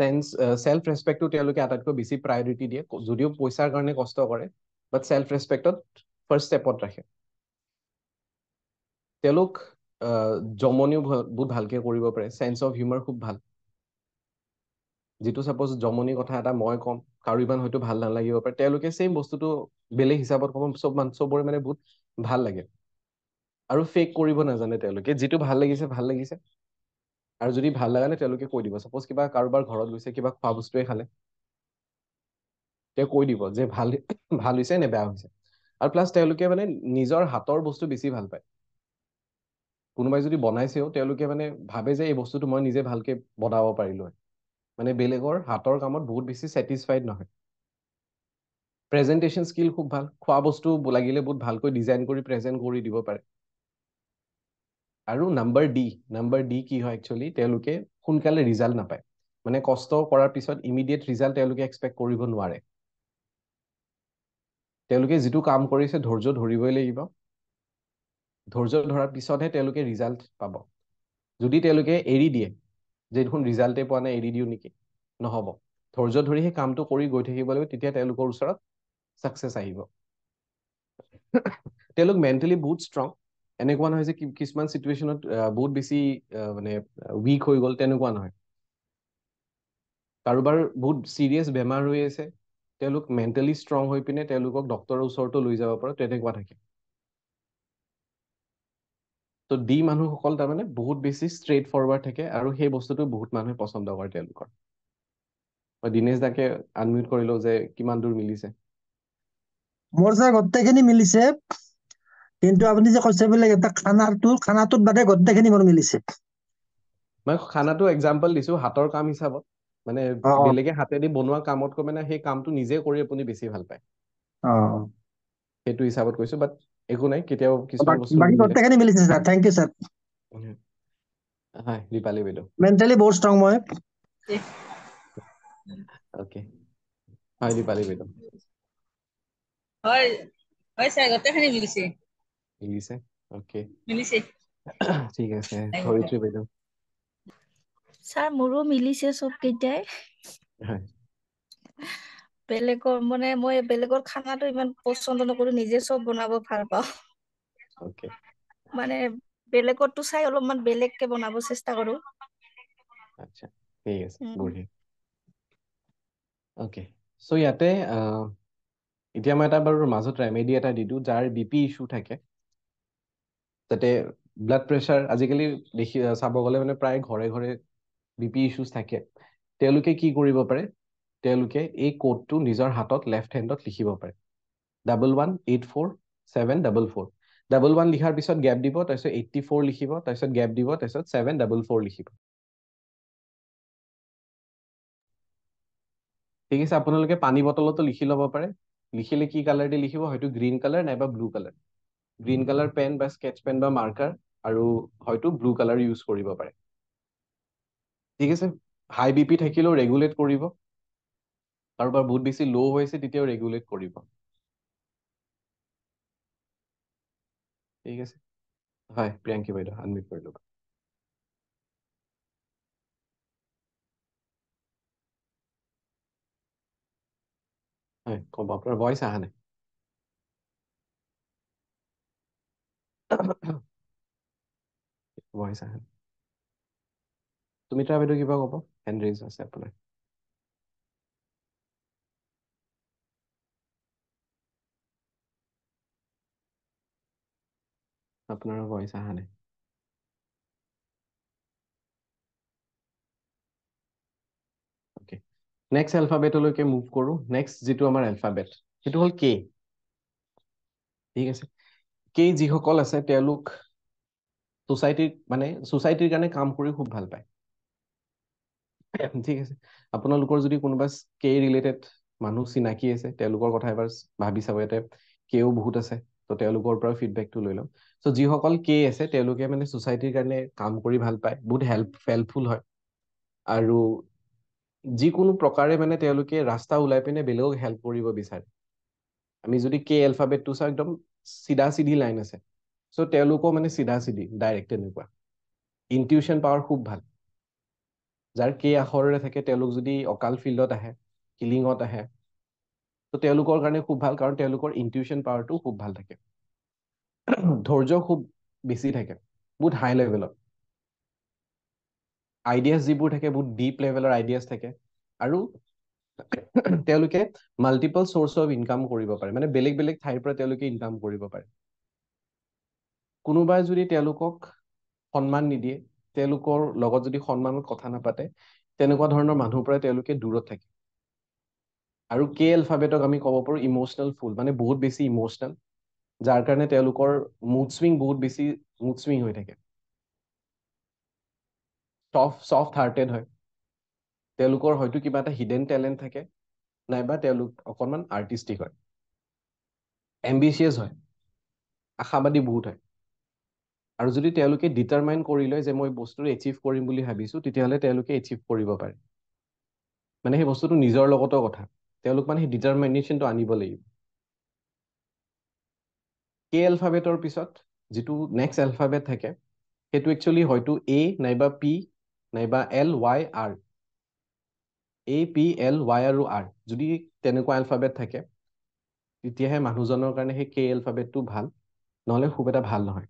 Speaker 1: টেন্স ছেল্ফ ৰেচপেক্টটো তেওঁলোকে আটাইতকৈ বেছি প্ৰায়ৰিটি দিয়ে যদিও পইচাৰ কাৰণে কষ্ট কৰে বাট চেল্ফ ৰেচপেক্টত ফাৰ্ষ্ট ষ্টেপত ৰাখে তেওঁলোক জমনিও বহুত ভালকে কৰিব পাৰে চেন্স অফ হিউমাৰ খুব ভাল যিটো চাপ'জ জমনি কথা এটা মই ক'ম কাৰো ইমান হয়তো ভাল নালাগিব পাৰে তেওঁলোকে চেম বস্তুটো বেলেগ হিচাপত ক'ব চব মান চবৰে মানে বহুত ভাল লাগে আৰু ফেক কৰিব নাজানে তেওঁলোকে যিটো ভাল লাগিছে ভাল লাগিছে আৰু যদি ভাল লাগে তেওঁলোকে কৈ দিব চাপ'জ কিবা কাৰোবাৰ ঘৰত গৈছে কিবা খোৱা বস্তুৱে খালে তেওঁ কৈ দিব যে ভাল ভাল হৈছে নে বেয়া হৈছে আৰু প্লাছ তেওঁলোকে মানে নিজৰ হাতৰ বস্তু বেছি ভাল পায় কোনোবাই যদি বনাইছেও তেওঁলোকে মানে ভাবে যে এই বস্তুটো মই নিজে ভালকে বনাব পাৰিলো হয় মানে বেলেগৰ হাতৰ কামত বহুত বেছি ছেটিছফাইড নহয় প্ৰেজেণ্টেশ্যন স্কিল খুব ভাল খোৱা বস্তু লাগিলে বহুত ভালকৈ ডিজাইন কৰি প্ৰেজেণ্ট কৰি দিব পাৰে আৰু নাম্বাৰ ডি নাম্বাৰ ডি কি হয় একচুৱেলি তেওঁলোকে সোনকালে ৰিজাল্ট নাপায় মানে কষ্ট কৰাৰ পিছত ইমিডিয়েট ৰিজাল্ট তেওঁলোকে এক্সপেক্ট কৰিব নোৱাৰে তেওঁলোকে যিটো কাম কৰিছে ধৈৰ্য ধৰিবই লাগিব ধৈৰ্য ধৰাৰ পিছতহে তেওঁলোকে ৰিজাল্ট পাব যদি তেওঁলোকে এৰি দিয়ে যে দেখোন ৰিজাল্টেই পোৱা নাই এৰি দিওঁ নেকি নহ'ব ধৈৰ্য ধৰি সেই কামটো কৰি গৈ থাকিব লাগিব তেতিয়া তেওঁলোকৰ ওচৰত ছাকচেছ আহিব তেওঁলোক মেণ্টেলি বহুত ষ্ট্ৰং এনেকুৱা নহয় যে কিছুমান চিটুৱেশ্যনত বহুত বেছি মানে উইক হৈ গ'ল তেনেকুৱা নহয় কাৰোবাৰ বহুত ছিৰিয়াছ বেমাৰ হৈ আছে তেওঁলোক মেণ্টেলি ষ্ট্ৰং হৈ পিনে তেওঁলোকক ডক্টৰৰ ওচৰতো লৈ যাব পাৰোঁ তেনেকুৱা থাকে তো ডি মানুহসকল তাৰমানে বহুত বেছি ষ্ট্ৰেইট ফৰৱাৰ্ড থাকে আৰু সেই বস্তুটো বহুত মানুহে পচন্দ কৰে তেওঁলোকৰ মই দিনেশ দাকে আনমিউট কৰিলোঁ যে কিমান দূৰ মিলিছে
Speaker 3: মোৰ ছাৰ গোটেইখিনি মিলিছে কিন্তু আপুনি যে কৈছে বোলে এটা খানাটো খানাটোত বাদে গোটেইখিনি মোৰ মিলিছে
Speaker 1: মই খানাটো এক্সাম্পল দিছোঁ হাতৰ কাম হিচাপত মানে বেলেগে হাতেদি বনোৱা কামতকৈ মানে সেই কামটো নিজে কৰি আপুনি বেছি ভাল পায় অ সেইটো হিচাপত কৈছোঁ বাট একো নাই কেতিয়াও কিছুমান বস্তু বাকি প্ৰত্যেকেনে মিলিছে স্যাৰ থ্যাংক ইউ স্যাৰ হয় দীপালি বেদ
Speaker 3: মেন্টালি বহুত ষ্ট্ৰং মই
Speaker 1: ওকে হয় দীপালি বেদ হয়
Speaker 5: হয় স্যাৰ গতখানি মিলিছে
Speaker 1: মিলিছে ওকে মিলিছে ঠিক আছে হৰিত্ৰী বেদ
Speaker 2: স্যাৰ মোৰো মিলিছে সব কেতিয়াই হয় বেলেগৰ মানে মই বেলেগৰ খানাটো ইমান পচন্দ নকৰো নিজে চব বনাব ভাল পাওঁ মানে বেলেগতো চাই অলপমান বেলেগকে বনাব চেষ্টা কৰো
Speaker 1: আচ্ছা ঠিক আছে বুঢ়ি অকে চ' ইয়াতে এতিয়া মই এটা বাৰু মাজত ৰেমেডি এটা দি দিওঁ যাৰ বি পি ইছ্যু থাকে তাতে ব্লাড প্ৰেছাৰ আজিকালি দেখি চাব গ'লে মানে প্ৰায় ঘৰে ঘৰে বি পি ইছ্যুজ থাকে তেওঁলোকে কি কৰিব পাৰে তেওঁলোকে এই কোডটো নিজৰ হাতত লেফ্ট হেণ্ডত লিখিব পাৰে double one eight four seven double four double one লিখাৰ পিছত গেপ দিব তাৰপিছত এইট্টি ফ'ৰ লিখিব তাৰপিছত গেপ দিব তাৰপিছত ছেভেন ডাবল ফ'ৰ লিখিব ঠিক আছে আপোনালোকে পানী বটলতো লিখি ল'ব পাৰে লিখিলে কি কালাৰ দি লিখিব হয়তো গ্ৰীণ কালাৰ নাইবা blue colour green colour pen বা স্কেটচ পেন বা মাৰ্কাৰ আৰু হয়তো ব্লু কালাৰ ইউজ কৰিব পাৰে ঠিক আছে হাই বি পি থাকিলেও ৰেগুলেট কৰিব কাৰোবাৰ বহুত বেছি ল' হৈছে তেতিয়াও ৰেগুলেট কৰিব ঠিক আছে হয় প্ৰিয়াংকী বাইদেউ আনমিট কৰি ল'ব হয় ক'ব আপোনাৰ ভইচ অহা নাই ভইচ অহা নাই তুমি তাৰ বাইদেউ কিবা ক'ব হেণ্ড ৰেইজ আছে আপোনাৰ আপোনাৰ ভইচ অহা নাই নেক্সট এলফাবেটলৈকে মুভ কৰোঁ নেক্সট যিটো আমাৰ এলফাবেট সেইটো হ'ল কে ঠিক আছে কে যিসকল আছে তেওঁলোক ছ'চাইটিৰ মানে ছ'চাইটিৰ কাৰণে কাম কৰি খুব ভাল পায় [clears throat] ঠিক আছে আপোনালোকৰ যদি কোনোবা কে ৰিলেটেড মানুহ চিনাকি আছে তেওঁলোকৰ কথা এবাৰ ভাবি চাব ইয়াতে কেও বহুত আছে ত' তেওঁলোকৰ পৰাও ফিডবেকটো লৈ ল'ম চ' যিসকল কে আছে তেওঁলোকে মানে ছ'চাইটিৰ কাৰণে কাম কৰি ভাল পায় বহুত হেল্প হেল্পফুল হয় আৰু যিকোনো প্ৰকাৰে মানে তেওঁলোকে ৰাস্তা ওলাই পিনে বেলেগক হেল্প কৰিব বিচাৰে আমি যদি কে এলফাবেটটো চাওঁ একদম চিধা চিধি লাইন আছে চ' তেওঁলোকো মানে চিধা চিধি ডাইৰেক্ট তেনেকুৱা ইনটিউশ্যন পাৱাৰ খুব ভাল যাৰ কে আখৰেৰে থাকে তেওঁলোক যদি অকাল ফিল্ডত আহে কিলিঙত আহে ত' তেওঁলোকৰ কাৰণে খুব ভাল কাৰণ তেওঁলোকৰ ইনটিউশ্যন পাৱাৰটো খুব ভাল থাকে [clears throat] ধৈৰ্য খুব বেছি থাকে বহুত হাই লেভেলত আইডিয়াছ যিবোৰ থাকে বহুত ডিপ লেভেলৰ আইডিয়াছ থাকে আৰু [clears throat] তেওঁলোকে মাল্টিপল চ'ৰ্চ অফ ইনকাম কৰিব পাৰে মানে বেলেগ বেলেগ ঠাইৰ পৰা তেওঁলোকে ইনকাম কৰিব পাৰে কোনোবাই যদি তেওঁলোকক সন্মান নিদিয়ে তেওঁলোকৰ লগত যদি সন্মানত কথা নাপাতে তেনেকুৱা ধৰণৰ মানুহৰ পৰা তেওঁলোকে দূৰত থাকে আৰু কে এলফাবেটক আমি ক'ব পাৰোঁ ইম'চনেল ফুল মানে বহুত বেছি ইম'চনেল যাৰ কাৰণে তেওঁলোকৰ মুড চুইং বহুত বেছি মুড চুইং হৈ থাকে চফ্ট চফ্ট হাৰ্টেড হয় তেওঁলোকৰ হয়তো কিবা এটা হিডেন টেলেণ্ট থাকে নাইবা তেওঁলোক অকণমান আৰ্টিষ্টিক হয় এম্বিচিয়াছ হয় আশাবাদী বহুত হয় আৰু যদি তেওঁলোকে ডিটাৰমাইন কৰি লয় যে মই বস্তুটো এচিভ কৰিম বুলি ভাবিছোঁ তেতিয়াহ'লে তেওঁলোকে এচিভ কৰিব পাৰে মানে সেই বস্তুটো নিজৰ লগতো কথা তেওঁলোক মানে সেই ডিটাৰমাইনেশ্যনটো আনিব লাগিব কে এলফাবেটৰ পিছত যিটো নেক্সট এলফাবেট থাকে সেইটো একচুৱেলি হয়তো এ নাইবা পি নাইবা L Y R A P L Y আৰু আৰ যদি তেনেকুৱা এলফাবেট থাকে তেতিয়াহে মানুহজনৰ কাৰণে সেই কে এলফাবেটটো ভাল নহ'লে খুব এটা ভাল নহয়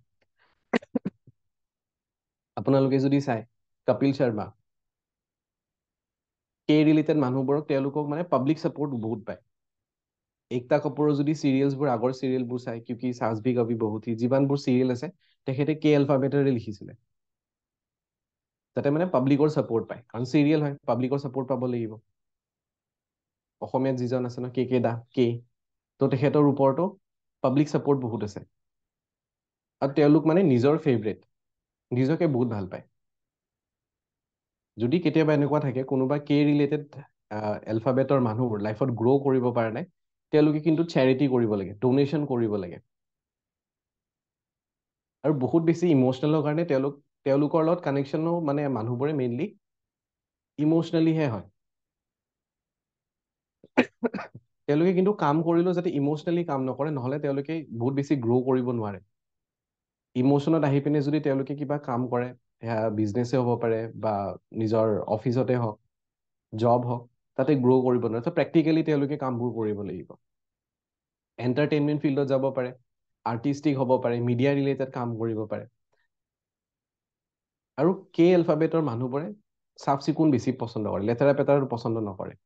Speaker 1: আপোনালোকে যদি চাই কপিল শৰ্মা কে ৰিলেটেড মানুহবোৰক তেওঁলোকক মানে পাব্লিক ছাপৰ্ট বহুত পায় একতা কাপুৰৰ যদি চিৰিয়েলছবোৰ আগৰ চিৰিয়েলবোৰ চায় কিউকি চাজ ভি কবি বহুত হি যিমানবোৰ চিৰিয়েল আছে তেখেতে কে এলফাবেটেৰে লিখিছিলে তাতে মানে পাব্লিকৰ ছাপৰ্ট পায় কাৰণ চিৰিয়েল হয় পাব্লিকৰ ছাপৰ্ট পাব লাগিব অসমীয়াত যিজন আছে ন কে কে দা কে ত' তেখেতৰ ওপৰতো পাব্লিক চাপৰ্ট বহুত আছে আৰু তেওঁলোক মানে নিজৰ ফেভৰেট নিজকে বহুত ভাল পায় যদি কেতিয়াবা এনেকুৱা থাকে কোনোবা কে ৰিলেটেড এলফাবেটৰ মানুহবোৰ লাইফত গ্ৰ' কৰিব পৰা নাই তেওঁলোকে কিন্তু চেৰিটি কৰিব লাগে ডনেশ্যন কৰিব লাগে আৰু বহুত বেছি ইম'চনেলৰ কাৰণে তেওঁলোক তেওঁলোকৰ লগত কানেকশ্যনো মানে মানুহবোৰে মেইনলি ইম'চনেলিহে হয় তেওঁলোকে কিন্তু কাম কৰিলেও যাতে ইম'চনেলি কাম নকৰে নহ'লে তেওঁলোকে বহুত বেছি গ্ৰ' কৰিব নোৱাৰে ইম'শ্যনত আহি পিনে যদি তেওঁলোকে কিবা কাম কৰে সেয়া বিজনেছে হ'ব পাৰে বা নিজৰ অফিচতে হওক জব হওক তাতে গ্ৰ' কৰিব নোৱাৰে চ' প্ৰেক্টিকেলি তেওঁলোকে কামবোৰ কৰিব লাগিব এণ্টাৰটেইনমেণ্ট ফিল্ডত যাব পাৰে আৰ্টিষ্টিক হ'ব পাৰে মিডিয়া ৰিলেটেড কাম কৰিব পাৰে আৰু কে এলফাবেটৰ মানুহবোৰে চাফ চিকুণ বেছি পচন্দ কৰে লেতেৰা পেতেৰাটো পচন্দ নকৰে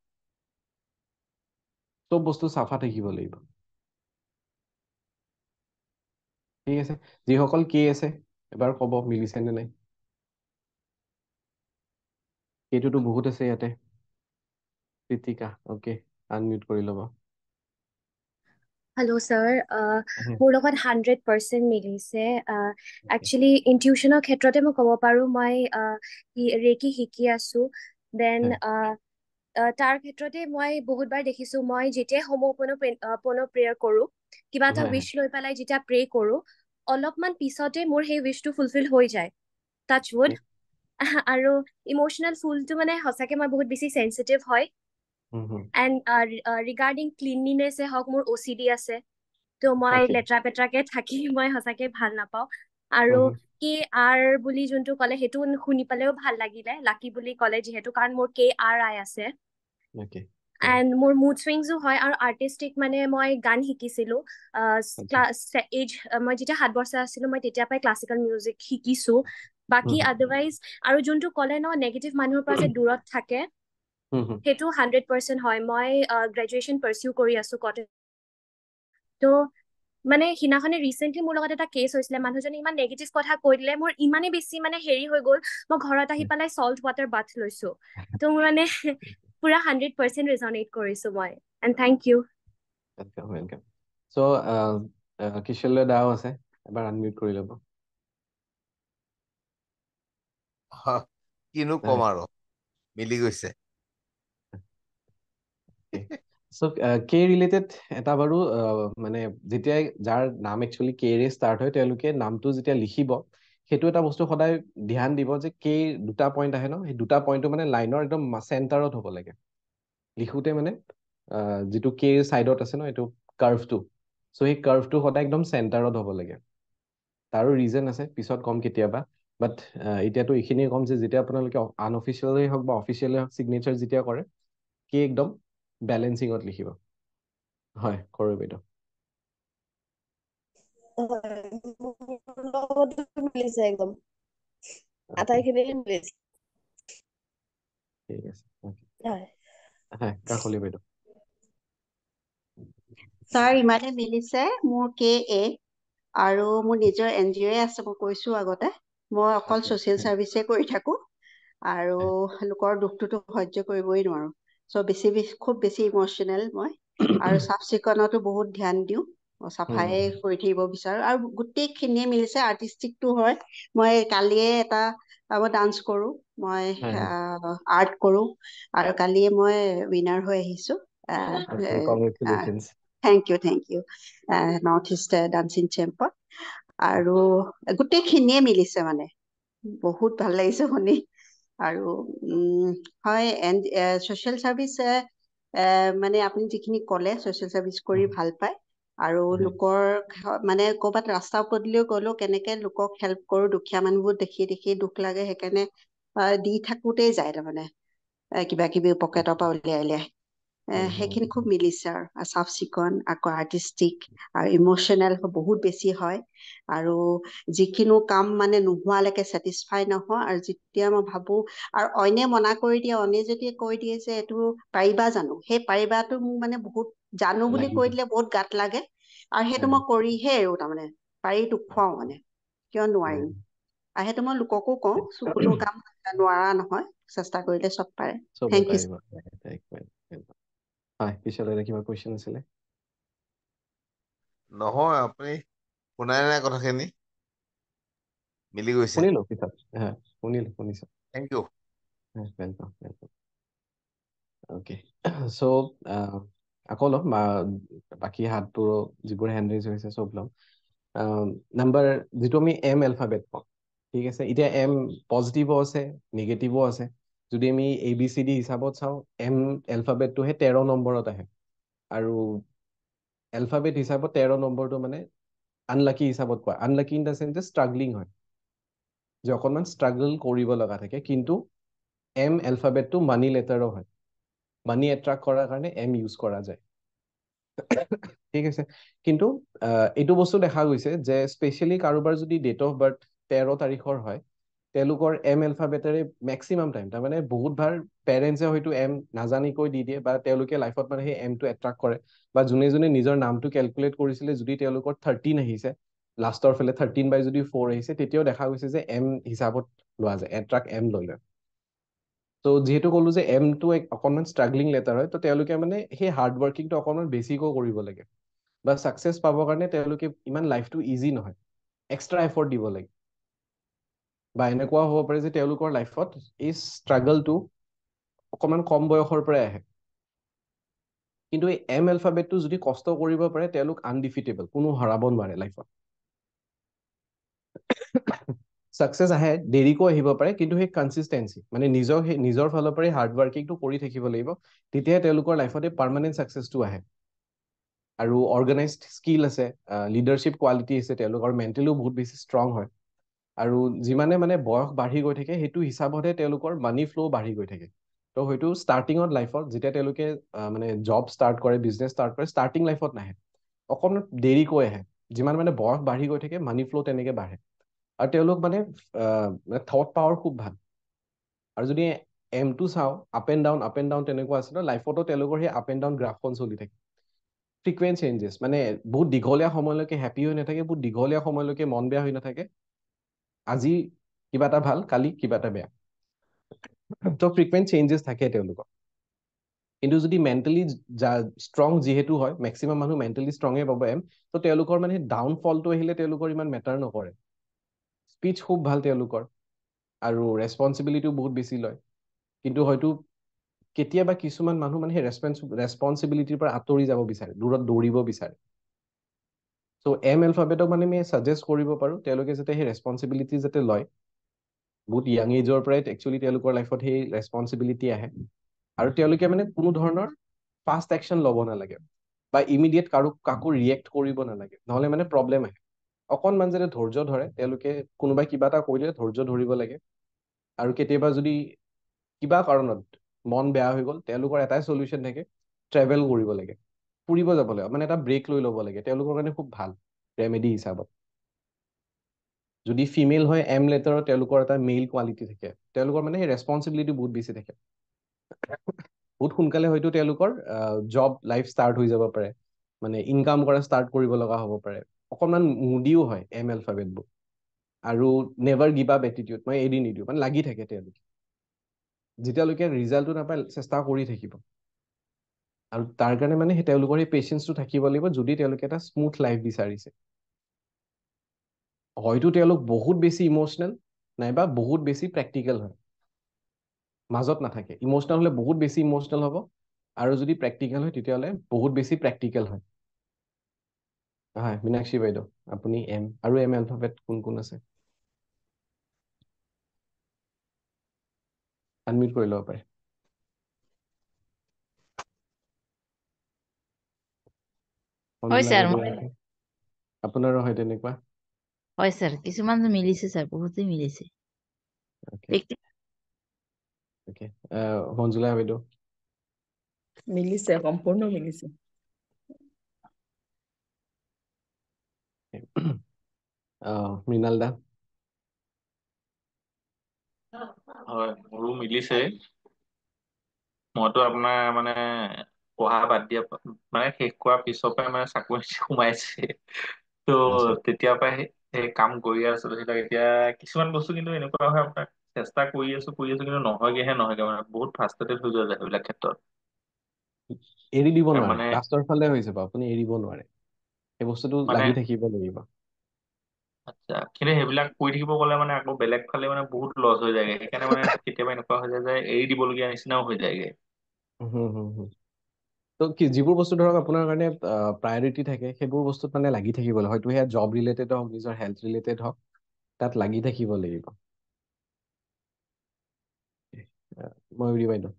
Speaker 1: চব বস্তু চাফা থাকিব লাগিব ঠিক আছে যিসকল কে আছে এবাৰ ক'ব মিলিছেনে নাই সেইটোতো বহুত আছে ইয়াতে কৃতিকা অকে আনমিউট কৰি ল'ব
Speaker 5: হেল্ল' ছাৰ মোৰ লগত হাণ্ড্ৰেড পাৰ্চেণ্ট মিলিছে একচুৱেলি ইনটিউশ্যনৰ ক্ষেত্ৰতে মই ক'ব পাৰোঁ মই ৰেকি শিকি আছোঁ দেন তাৰ ক্ষেত্ৰতে মই বহুতবাৰ দেখিছোঁ মই যেতিয়াই সমৰ্পণ পণ প্ৰেয়াৰ কৰোঁ কিবা এটা উইচ লৈ পেলাই যেতিয়া প্ৰে কৰোঁ অলপমান পিছতে মোৰ সেই উইচটো ফুলফিল হৈ যায় টাচ উড আৰু ইম'চনেল ফুলটো মানে সঁচাকৈ মই বহুত বেছি চেঞ্চিটিভ হয় এণ্ড ৰিগাৰ্ডিং ক্লিনলিনেছে হওক মোৰ অ' চি ডি আছে ত' মই লেতেৰা পেতেৰাকে থাকি [laughs] মই সঁচাকে ভাল নাপাওঁ আৰু mm-hmm. কে আৰ বুলি যোনটো ক'লে সেইটো শুনি পেলাইও ভাল লাগিলে লাকি বুলি ক'লে যিহেতু কাৰণ মোৰ কে আৰ আই আছে এণ্ড মোৰ মুড চুইংছো হয় আৰু আৰ্টিষ্টিক মানে মই গান শিকিছিলো এইজ মই যেতিয়া সাত বছৰ আছিলো মই তেতিয়াৰ পৰাই ক্লাছিকেল মিউজিক শিকিছোঁ বাকী আদাৰৱাইজ mm-hmm. আৰু যোনটো ক'লে ন নেগেটিভ মানুহৰ পৰা যে mm-hmm. দূৰত থাকে সেইটো হাণ্ড্ৰেড পাৰ্চেণ্ট হয় মই গ্ৰেজুৱেশ্যন পাৰ্চিউ কৰি আছো কটে তো মানে সিদিনাখনে ৰিচেণ্টলি মোৰ লগত এটা কেছ হৈছিলে মানুহজনে ইমান নেগেটিভ কথা কৈ দিলে মোৰ ইমানেই বেছি মানে হেৰি হৈ গ'ল মই ঘৰত আহি পেলাই চল্ট ৱাটাৰ বাথ লৈছো তো মোৰ মানে পুৰা হাণ্ড্ৰেড পাৰ্চেণ্ট ৰিজনেট কৰিছো মই এণ্ড থেংক ইউ
Speaker 1: কিনো কম আৰু মিলি গৈছে চ' কে ৰিলেটেড এটা বাৰু মানে যেতিয়াই যাৰ নাম একচুৱেলি কেৰে ষ্টাৰ্ট হয় তেওঁলোকে নামটো যেতিয়া লিখিব সেইটো এটা বস্তু সদায় ধ্যান দিব যে কে দুটা পইণ্ট আহে ন সেই দুটা পইণ্টটো মানে লাইনৰ একদম চেণ্টাৰত হ'ব লাগে লিখোঁতে মানে যিটো কে ছাইডত আছে ন এইটো কাৰ্ভটো চ' সেই কাৰ্ভটো সদায় একদম চেণ্টাৰত হ'ব লাগে তাৰো ৰিজন আছে পিছত কম কেতিয়াবা বাট এতিয়াতো এইখিনিয়ে কম যে যেতিয়া আপোনালোকে আনঅফিচিয়েলেই হওক বা অফিচিয়েলেই হওক ছিগনেচাৰ যেতিয়া কৰে কে একদম বেলেঞ্চিংত লিখিব হয় কৰো বাইদেউ
Speaker 5: মই অকল ছচিয়েল
Speaker 4: কৰি থাকো আৰু লোকৰ দুখটোতো সহ্য কৰিবই নোৱাৰো চ' বেছি খুব বেছি ইম'চনেল মই [clears throat] আৰু চাফ চিকুণতো বহুত ধ্যান দিওঁ চাফাই কৰি থাকিব বিচাৰো আৰু গোটেইখিনিয়ে মিলিছে আৰ্টিষ্টিকটো হয় মই কালিয়ে এটা মই ডান্স কৰো মই আৰ্ট কৰো আৰু কালিয়ে মই উইনাৰ হৈ আহিছো thank you thank you North East dancing চেম্পত আৰু গোটেইখিনিয়ে মিলিছে মানে বহুত ভাল লাগিছে শুনি আৰু হয় এন ছ'চিয়েল ছাৰ্ভিচ মানে আপুনি যিখিনি ক'লে ছ'চিয়েল ছাৰ্ভিচ কৰি ভাল পায় আৰু লোকৰ মানে ক'ৰবাত ৰাস্তা পদূলিও গলো কেনেকে লোকক হেল্প কৰো দুখীয়া মানুহবোৰ দেখি দেখি দুখ লাগে সেইকাৰণে দি থাকোতেই যায় তাৰমানে কিবা কিবি পকেটৰ পৰা উলিয়াই উলিয়াই সেইখিনি খুব মিলিছে আৰু চাফ চিকুণ আকৌ আৰ্টিষ্টিক আৰু ইম'চনেল বহুত বেছি হয় আৰু যিকোনো কাম মানে নোহোৱালৈকে ছেটিছফাই নহয় আৰু যেতিয়া মই ভাবো আৰু অইনে মনা কৰি দিয়ে অইনে যদি কৈ দিয়ে যে এইটো পাৰিবা জানো সেই পাৰিবাটো মোক মানে বহুত জানো বুলি কৈ দিলে বহুত গাত লাগে আৰু সেইটো মই কৰিহে এৰো তাৰমানে পাৰি পাৰিটো খুৱাওঁ মানে কিয় নোৱাৰিম আৰু সেইটো মই লোককো কওঁ কোনো কাম [unintelligible] নোৱাৰা নহয় চেষ্টা কৰিলে চব পাৰে থেংক
Speaker 1: ইউ হয় পিছলৈ কিবা কুৱেশ্যন আছিলে নহয় আপুনি শুনাই নাই কথাখিনি মিলি গৈছে শুনিলো পিছত শুনিলো শুনিছো থেংক ইউ অ'কে চ' আকৌ ল'ম বা বাকী হাতবোৰো যিবোৰ হেণ্ডৰিজ হৈছে চব ল'ম নাম্বাৰ যিটো আমি এম এলফাবেট পাওঁ ঠিক আছে এতিয়া এম পজিটিভো আছে নিগেটিভো আছে যদি আমি এ বি চি ডি হিচাপত চাওঁ এম এলফাবেটটোহে তেৰ নম্বৰত আহে আৰু এলফাবেট হিচাপত তেৰ নম্বৰটো মানে আনলাকি হিচাপত কোৱা আনলাকি ইন দ্য চেঞ্চ যে ষ্ট্ৰাগলিং হয় যে অকণমান ষ্ট্ৰাগল কৰিব লগা থাকে কিন্তু এম এলফাবেটটো মানি লেটাৰো হয় মানি এট্ৰাক্ট কৰাৰ কাৰণে এম ইউজ কৰা যায় ঠিক আছে কিন্তু এইটো বস্তু দেখা গৈছে যে স্পেচিয়েলি কাৰোবাৰ যদি ডেট অফ বাৰ্থ তেৰ তাৰিখৰ হয় তেওঁলোকৰ এম এলফাবেটেৰে মেক্সিমাম টাইম তাৰমানে বহুত ভাল পেৰেণ্টছে হয়তো এম নাজানিকৈ দি দিয়ে বা তেওঁলোকে লাইফত মানে সেই এমটো এট্ৰাক্ট কৰে বা যোনে যোনে নিজৰ নামটো কেলকুলেট কৰিছিলে যদি তেওঁলোকৰ থাৰ্টিন আহিছে লাষ্টৰ ফালে থাৰ্টিন বাই যদি ফ'ৰ আহিছে তেতিয়াও দেখা গৈছে যে এম হিচাপত লোৱা যায় এট্ৰাক এম লৈ লয় ত' যিহেতু ক'লোঁ যে এমটো এক অকণমান ষ্ট্ৰাগলিং লেটাৰ হয় ত' তেওঁলোকে মানে সেই হাৰ্ড ৱৰ্কিংটো অকণমান বেছিকৈ কৰিব লাগে বা ছাকচেছ পাবৰ কাৰণে তেওঁলোকে ইমান লাইফটো ইজি নহয় এক্সট্ৰা এফৰ্ট দিব লাগে বা এনেকুৱা হ'ব পাৰে যে তেওঁলোকৰ লাইফত এই ষ্ট্ৰাগলটো অকণমান কম বয়সৰ পৰাই আহে কিন্তু এই এম এলফাবেটটো যদি কষ্ট কৰিব পাৰে তেওঁলোক আনডিফিটেবল কোনো হৰাব নোৱাৰে লাইফত ছাকচেছ আহে দেৰিকৈ আহিব পাৰে কিন্তু সেই কনচিষ্টেঞ্চি মানে নিজৰ সেই নিজৰ ফালৰ পৰা হাৰ্ড ৱৰ্কিংটো কৰি থাকিব লাগিব তেতিয়াহে তেওঁলোকৰ লাইফত এই পাৰ্মানেণ্ট ছাকচেছটো আহে আৰু অৰ্গেনাইজড স্কিল আছে লিডাৰশ্বিপ কোৱালিটি আছে তেওঁলোকৰ মেণ্টেলিও বহুত বেছি ষ্ট্ৰং হয় আৰু যিমানে মানে বয়স বাঢ়ি গৈ থাকে সেইটো হিচাপতহে তেওঁলোকৰ মানি ফ্ল' বাঢ়ি গৈ থাকে তো সেইটো ষ্টাৰ্টিঙত লাইফত যেতিয়া তেওঁলোকে মানে জব ষ্টাৰ্ট কৰে বিজনেছ ষ্টাৰ্ট কৰে ষ্টাৰ্টিং লাইফত নাহে অকণমান দেৰিকৈ আহে যিমান মানে বয়স বাঢ়ি গৈ থাকে মানি ফ্ল' তেনেকৈ বাঢ়ে আৰু তেওঁলোক মানে থট পাৱাৰ খুব ভাল আৰু যদি এম টো চাওঁ up and down up and down তেনেকুৱা আছে ন লাইফতো তেওঁলোকৰ সেই আপ এণ্ড ডাউন গ্ৰাফখন চলি থাকে ফ্ৰিকুৱেণ্ট চেঞ্জেছ মানে বহুত দীঘলীয়া সময়লৈকে হেপ্পী হৈ নাথাকে বহুত দীঘলীয়া সময়লৈকে মন বেয়া হৈ নাথাকে আজি কিবা এটা ভাল কালি কিবা এটা বেয়া তো ফ্ৰিকুৱেণ্ট চেঞ্জেছ থাকে তেওঁলোকৰ কিন্তু যদি মেণ্টেলি যা ষ্ট্ৰং যিহেতু হয় মেক্সিমাম মানুহ মেণ্টেলি ষ্ট্ৰঙেই পাব এম তো তেওঁলোকৰ মানে ডাউন ফলটো আহিলে তেওঁলোকৰ ইমান মেটাৰ নকৰে স্পীচ খুব ভাল তেওঁলোকৰ আৰু ৰেচপনচিবিলিটিও বহুত বেছি লয় কিন্তু হয়তো কেতিয়াবা কিছুমান মানুহ মানে সেই ৰেচপনচিবিলিটিৰ পৰা আঁতৰি যাব বিচাৰে দূৰত দৌৰিব বিচাৰে চ' এম এলফাবেটক মানে আমি চাজেষ্ট কৰিব পাৰোঁ তেওঁলোকে যাতে সেই ৰেচপনচিবিলিটি যাতে লয় বহুত য়াং এজৰ পৰাই একচুৱেলি তেওঁলোকৰ লাইফত সেই ৰেচপনচিবিলিটি আহে আৰু তেওঁলোকে মানে কোনো ধৰণৰ ফাষ্ট একশ্যন ল'ব নালাগে বা ইমিডিয়েট কাৰো কাকো ৰিয়েক্ট কৰিব নালাগে নহ'লে মানে প্ৰব্লেম আহে অকণমান যাতে ধৈৰ্য ধৰে তেওঁলোকে কোনোবাই কিবা এটা কৰিলে ধৈৰ্য ধৰিব লাগে আৰু কেতিয়াবা যদি কিবা কাৰণত মন বেয়া হৈ গ'ল তেওঁলোকৰ এটাই চলিউশ্যন থাকে ট্ৰেভেল কৰিব লাগে ফুৰিব যাব লাগে মানে এটা ব্ৰেক লৈ ল'ব লাগে তেওঁলোকৰ কাৰণে খুব ভাল ৰেমেডি হিচাপত যদি ফিমেল হয় এম লেটাৰত তেওঁলোকৰ এটা মেইল কোৱালিটি থাকে তেওঁলোকৰ মানে সেই ৰেচপনচিবিলিটি বহুত বেছি থাকে বহুত সোনকালে হয়তো তেওঁলোকৰ জব লাইফ ষ্টাৰ্ট হৈ যাব পাৰে মানে ইনকাম কৰা ষ্টাৰ্ট কৰিব লগা হ'ব পাৰে অকণমান মুদিও হয় এম এলফাবেটবোৰ আৰু নেভাৰ গিভ আপ এটিটিউড মই এৰি নিদিওঁ মানে লাগি থাকে তেওঁলোকে যেতিয়ালৈকে ৰিজাল্টটো নাপায় চেষ্টা কৰি থাকিব আৰু তাৰ কাৰণে মানে সেই তেওঁলোকৰ সেই পেচেঞ্চটো থাকিব লাগিব যদি তেওঁলোকে এটা স্মুথ লাইফ বিচাৰিছে হয়তো তেওঁলোক বহুত বেছি ইম'চনেল নাইবা বহুত বেছি প্ৰেক্টিকেল হয় মাজত নাথাকে ইম'চনেল হ'লে বহুত বেছি ইম'চনেল হ'ব আৰু যদি প্ৰেক্টিকেল হয় তেতিয়াহ'লে বহুত বেছি প্ৰেক্টিকেল হয় হয় মীনাক্ষী বাইদেউ আপুনি এম আৰু এম এলফাবেট কোন কোন আছে আনমিউট কৰি ল'ব পাৰে হৈছে আৰু আপোনাৰো হয় তেনেকুৱা
Speaker 3: হয় ছাৰ কিছুমান মিলিছে ছাৰ বহুতে মিলিছে মঞ্জুলা বাইদেউ মিলিছে সম্পূৰ্ণ মিলিছে
Speaker 1: মৃণাল দা হয় মোৰো মিলিছে মইতো আপোনাৰ মানে কোৱা বাদ দিয়া মানে শেষ কৰা পিছৰ পৰাই মানে চাকৰি সোমাইছে তো তেতিয়াৰ পৰাই সেই কাম কৰি আছো সেইবিলাক এতিয়া কিছুমান বস্তু কিন্তু এনেকুৱা হয় আপোনাক চেষ্টা কৰি আছো কৰি আছো কিন্তু নহয়গেহে নহয়গে মানে বহুত ফ্ৰাষ্ট্ৰেটেড হৈ যোৱা যায় সেইবিলাক ক্ষেত্ৰত এৰি দিব নোৱাৰে মানে লাষ্টৰ ফালে হৈ যাব আপুনি এৰিব নোৱাৰে সেই বস্তুটো মানে লাগি থাকিব লাগিব সেইবিলাক কৰি থাকিব গ'লে মানে আকৌ বেলেগ ফালে মানে বহুত লছ হৈ যায়গে সেইকাৰণে মানে কেতিয়াবা এনেকুৱা হৈ যায় যে এৰি দিবলগীয়া নিচিনাও হৈ যায়গে তো কি যিবোৰ বস্তু ধৰক আপোনাৰ কাৰণে প্ৰায়ৰিটি থাকে সেইবোৰ বস্তুত মানে লাগি থাকিব লাগে হয়তো সেয়া জব ৰিলেটেড হওক নিজৰ হেল্থ ৰিলেটেড হওক তাত লাগি থাকিব লাগিব মই বুলি বাইদেউ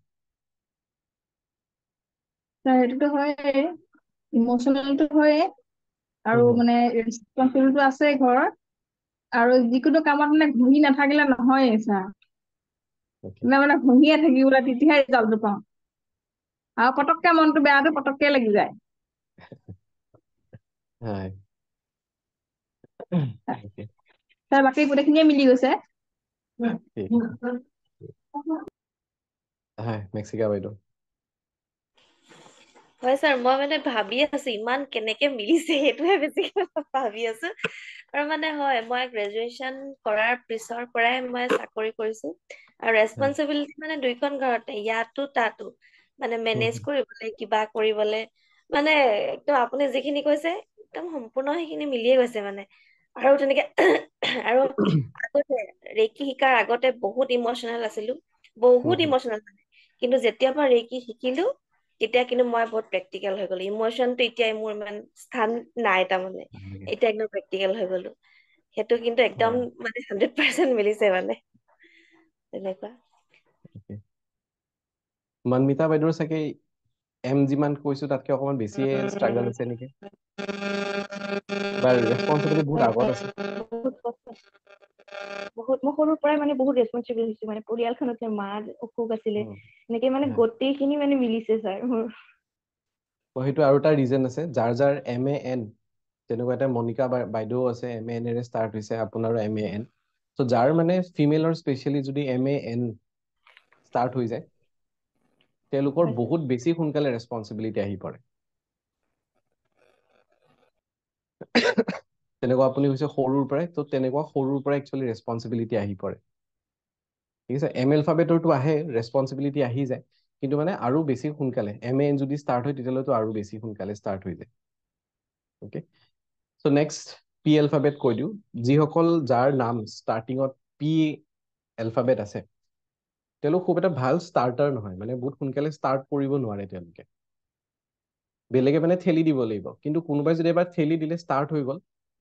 Speaker 3: সেইটোতো হয়ে ইমোশ্যনেলটো হয়ে আৰু মানে ৰেছপঞ্চিবিলিটিটো আছে ঘৰত আৰু যিকোনো কামত মানে ঘঁহি নাথাকিলে নহয়েই চা মানে ঘঁহিয়ে থাকিবলৈ তেতিয়াহে জলটো পাওঁ আৰু পটককে মনটো বেয়াটো পটককে লাগি যায় তাৰ বাকী গোটেইখিনিয়ে মিলি গৈছে
Speaker 1: হয়
Speaker 2: ছাৰ মই মানে ভাবি আছো ইমান কেনেকে মিলিছে সেইটোহে বেছিকে ভাবি আছো আৰু মানে হয় মই গ্ৰেজুৱেশ্যন কৰাৰ পিছৰ পৰাই মই চাকৰি কৰিছো আৰু ৰেচপনচিবিলিটি মানে দুইখন ঘৰতে ইয়াতো তাতো মানে মেনেজ কৰিবলে কিবা কৰিবলে মানে একদম আপুনি যিখিনি কৈছে একদম সম্পূৰ্ণ সেইখিনি মিলিয়ে গৈছে মানে আৰু তেনেকে [clears throat] আৰু আগতে ৰেকি শিকাৰ আগতে বহুত ইমচনেল আছিলো বহুত ইমচনেল মানে কিন্তু যেতিয়া মই ৰেকি শিকিলো তেতিয়া কিন্তু মই বহুত প্ৰেক্টিকেল হৈ গলো ইমচনটো এতিয়া মোৰ ইমান স্থান নাই তাৰমানে এতিয়া একদম প্ৰেক্টিকেল হৈ গলো সেইটো কিন্তু একদম মানে হাণ্ড্ৰেড পাৰ্চেণ্ট মিলিছে মানে তেনেকুৱা
Speaker 1: মনমিতা বাইদেউ চাগে এম যিমান কৈছো তাতকে অকমান বেছিয়ে ষ্ট্ৰাগল আছে নেকি
Speaker 2: বাৰু ৰেছপঞ্চিবিলিটি বহুত আগত আছে বহুত মই সৰুৰ পৰাই মানে বহুত ৰেছপঞ্চিবিল হৈছো মানে পৰিয়ালখনতে মা অসুখ আছিলে এনেকে মানে গোটেইখিনি মানে মিলিছে ছাৰ মোৰ
Speaker 1: সেইটো আৰু এটা ৰিজন আছে যাৰ যাৰ এম এ এন তেনেকুৱা এটা মনিকা বাইদেউ আছে এম এ এনেৰে ষ্টাৰ্ট হৈছে আপোনাৰো এম এ এন চ' যাৰ মানে ফিমেলৰ স্পেচিয়েলি যদি এম এ এন ষ্টাৰ্ট হৈ যায় তেওঁলোকৰ বহুত বেছি সোনকালে ৰেচপনচিবিলিটি আহি পৰে তেনেকুৱা আপুনি হৈছে সৰুৰ পৰাই ত' তেনেকুৱা সৰুৰ পৰাই একচুৱেলি ৰেচপনচিবিলিটি আহি পৰে ঠিক আছে এম এলফাবেটৰটো আহে ৰেচপনচিবিলিটি আহি যায় কিন্তু মানে আৰু বেছি সোনকালে এম এ এন যদি ষ্টাৰ্ট হয় তেতিয়াহ'লেতো আৰু বেছি সোনকালে ষ্টাৰ্ট হৈ যায় okay so' next P alphabet কৈ দিওঁ যিসকল যাৰ নাম ষ্টাৰ্টিঙত পি এলফাবেট আছে তেওঁলোক খুব এটা ভাল ষ্টাৰ্টাৰ নহয় মানে বহুত সোনকালে ষ্টাৰ্ট কৰিব নোৱাৰে তেওঁলোকে বেলেগে মানে ঠেলি দিব লাগিব কিন্তু কোনোবাই যদি এবাৰ ঠেলি দিলে ষ্টাৰ্ট হৈ গ'ল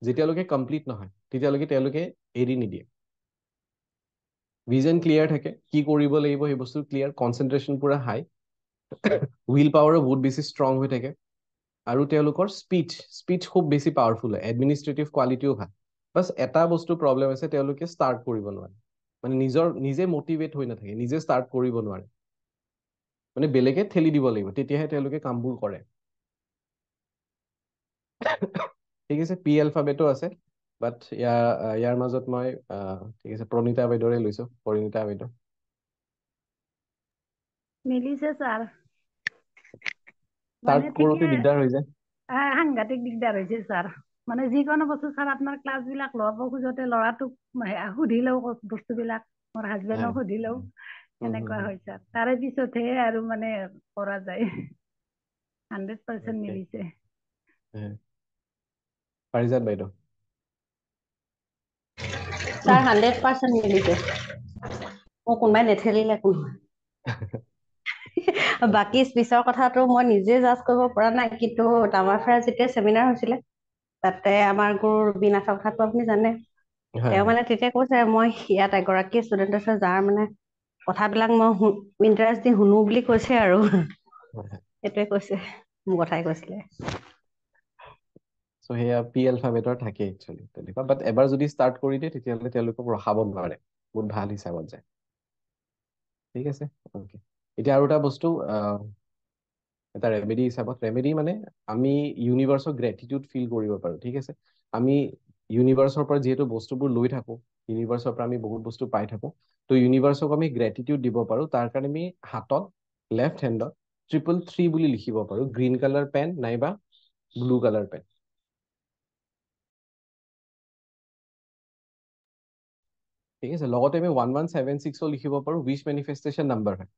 Speaker 1: যেতিয়ালৈকে কমপ্লিট নহয় তেতিয়ালৈকে তেওঁলোকে এৰি নিদিয়ে ভিজন ক্লিয়াৰ থাকে কি কৰিব লাগিব সেই বস্তু ক্লিয়াৰ কনচেনট্ৰেশ্যন পূৰা হাই উইল পাৱাৰো বহুত বেছি ষ্ট্ৰং হৈ থাকে আৰু তেওঁলোকৰ স্পীড স্পীড খুব বেছি পাৱাৰফুল হয় এডমিনিষ্ট্ৰেটিভ কোৱালিটিও ভাল বাছ এটা বস্তু প্ৰব্লেম আছে তেওঁলোকে ষ্টাৰ্ট কৰিব নোৱাৰে মানে নিজৰ নিজে মটিভেট হৈ নাথাকে নিজে ষ্টাৰ্ট কৰিব নোৱাৰে মানে বেলেগে ঠেলি দিব লাগিব তেতিয়াহে তেওঁলোকে কামবোৰ কৰে ঠিক আছে পি এলফাবেটো আছে বাট ইয়াৰ ইয়াৰ মাজত মই ঠিক আছে প্ৰণীতা বাইদেউৰে লৈছো পৰিণীতা বাইদেউ
Speaker 3: মিলিছে ছাৰ তাৰ কৰোতে দিগদাৰ হৈ যায় দিগদাৰ হৈছে ছাৰ মানে যিকোনো বস্তু ছাৰ আপোনাৰ ক্লাছ বিলাক লব খোজোতে ল'ৰাটোক সুধিলেও বস্তু বিলাক মোৰ হাজবেণ্ডক সুধিলেও এনেকুৱা হৈছে তাৰে পিছতহে আৰু মানে কৰা যায় হাণ্ড্ৰেড পাৰ্চেণ্ট মিলিছে
Speaker 4: [laughs] বাকী স্পীচৰ কথাটো মই নিজে জাজ কৰিব পৰা নাই কিন্তু তামাফেৰা হৈছিলে তাতে আমাৰ গুৰু ৰবীনাথ কথাটো আপুনি জানে তেওঁ মানে তেতিয়া কৈছে মই ইয়াত এগৰাকী ষ্টুডেণ্ট আছে যাৰ মানে কথাবিলাক মই ইণ্টাৰেষ্ট দি শুনো বুলি কৈছে আৰু সেইটোৱে কৈছে মোৰ কথাই কৈছিলে
Speaker 1: চ' সেয়া পি এলফাবেটৰ থাকে একচুৱেলি তেনেকুৱা বাট এবাৰ যদি ষ্টাৰ্ট কৰি দিয়ে তেতিয়াহ'লে তেওঁলোকক ৰখাব নোৱাৰে বহুত ভাল হিচাপত যায় ঠিক আছে অ'কে এতিয়া আৰু এটা বস্তু এটা ৰেমেডি হিচাপত ৰেমেডি মানে আমি ইউনিভাৰ্চক গ্ৰেটিটিউড ফিল কৰিব পাৰোঁ ঠিক আছে আমি ইউনিভাৰ্চৰ পৰা যিহেতু বস্তুবোৰ লৈ থাকোঁ ইউনিভাৰ্চৰ পৰা আমি বহুত বস্তু পাই থাকোঁ তো ইউনিভাৰ্চক আমি গ্ৰেটিটিউড দিব পাৰোঁ তাৰ কাৰণে আমি হাতত লেফ্ট হেণ্ডত ট্ৰিপল থ্ৰী বুলি লিখিব পাৰোঁ গ্ৰীণ কালাৰ পেন নাইবা ব্লু কালাৰ পেন ঠিক আছে লগতে আমি ওৱান ওৱান ছেভেন ছিক্সো লিখিব পাৰোঁ উইচ মেনিফেষ্টেশ্যন নাম্বাৰ হয়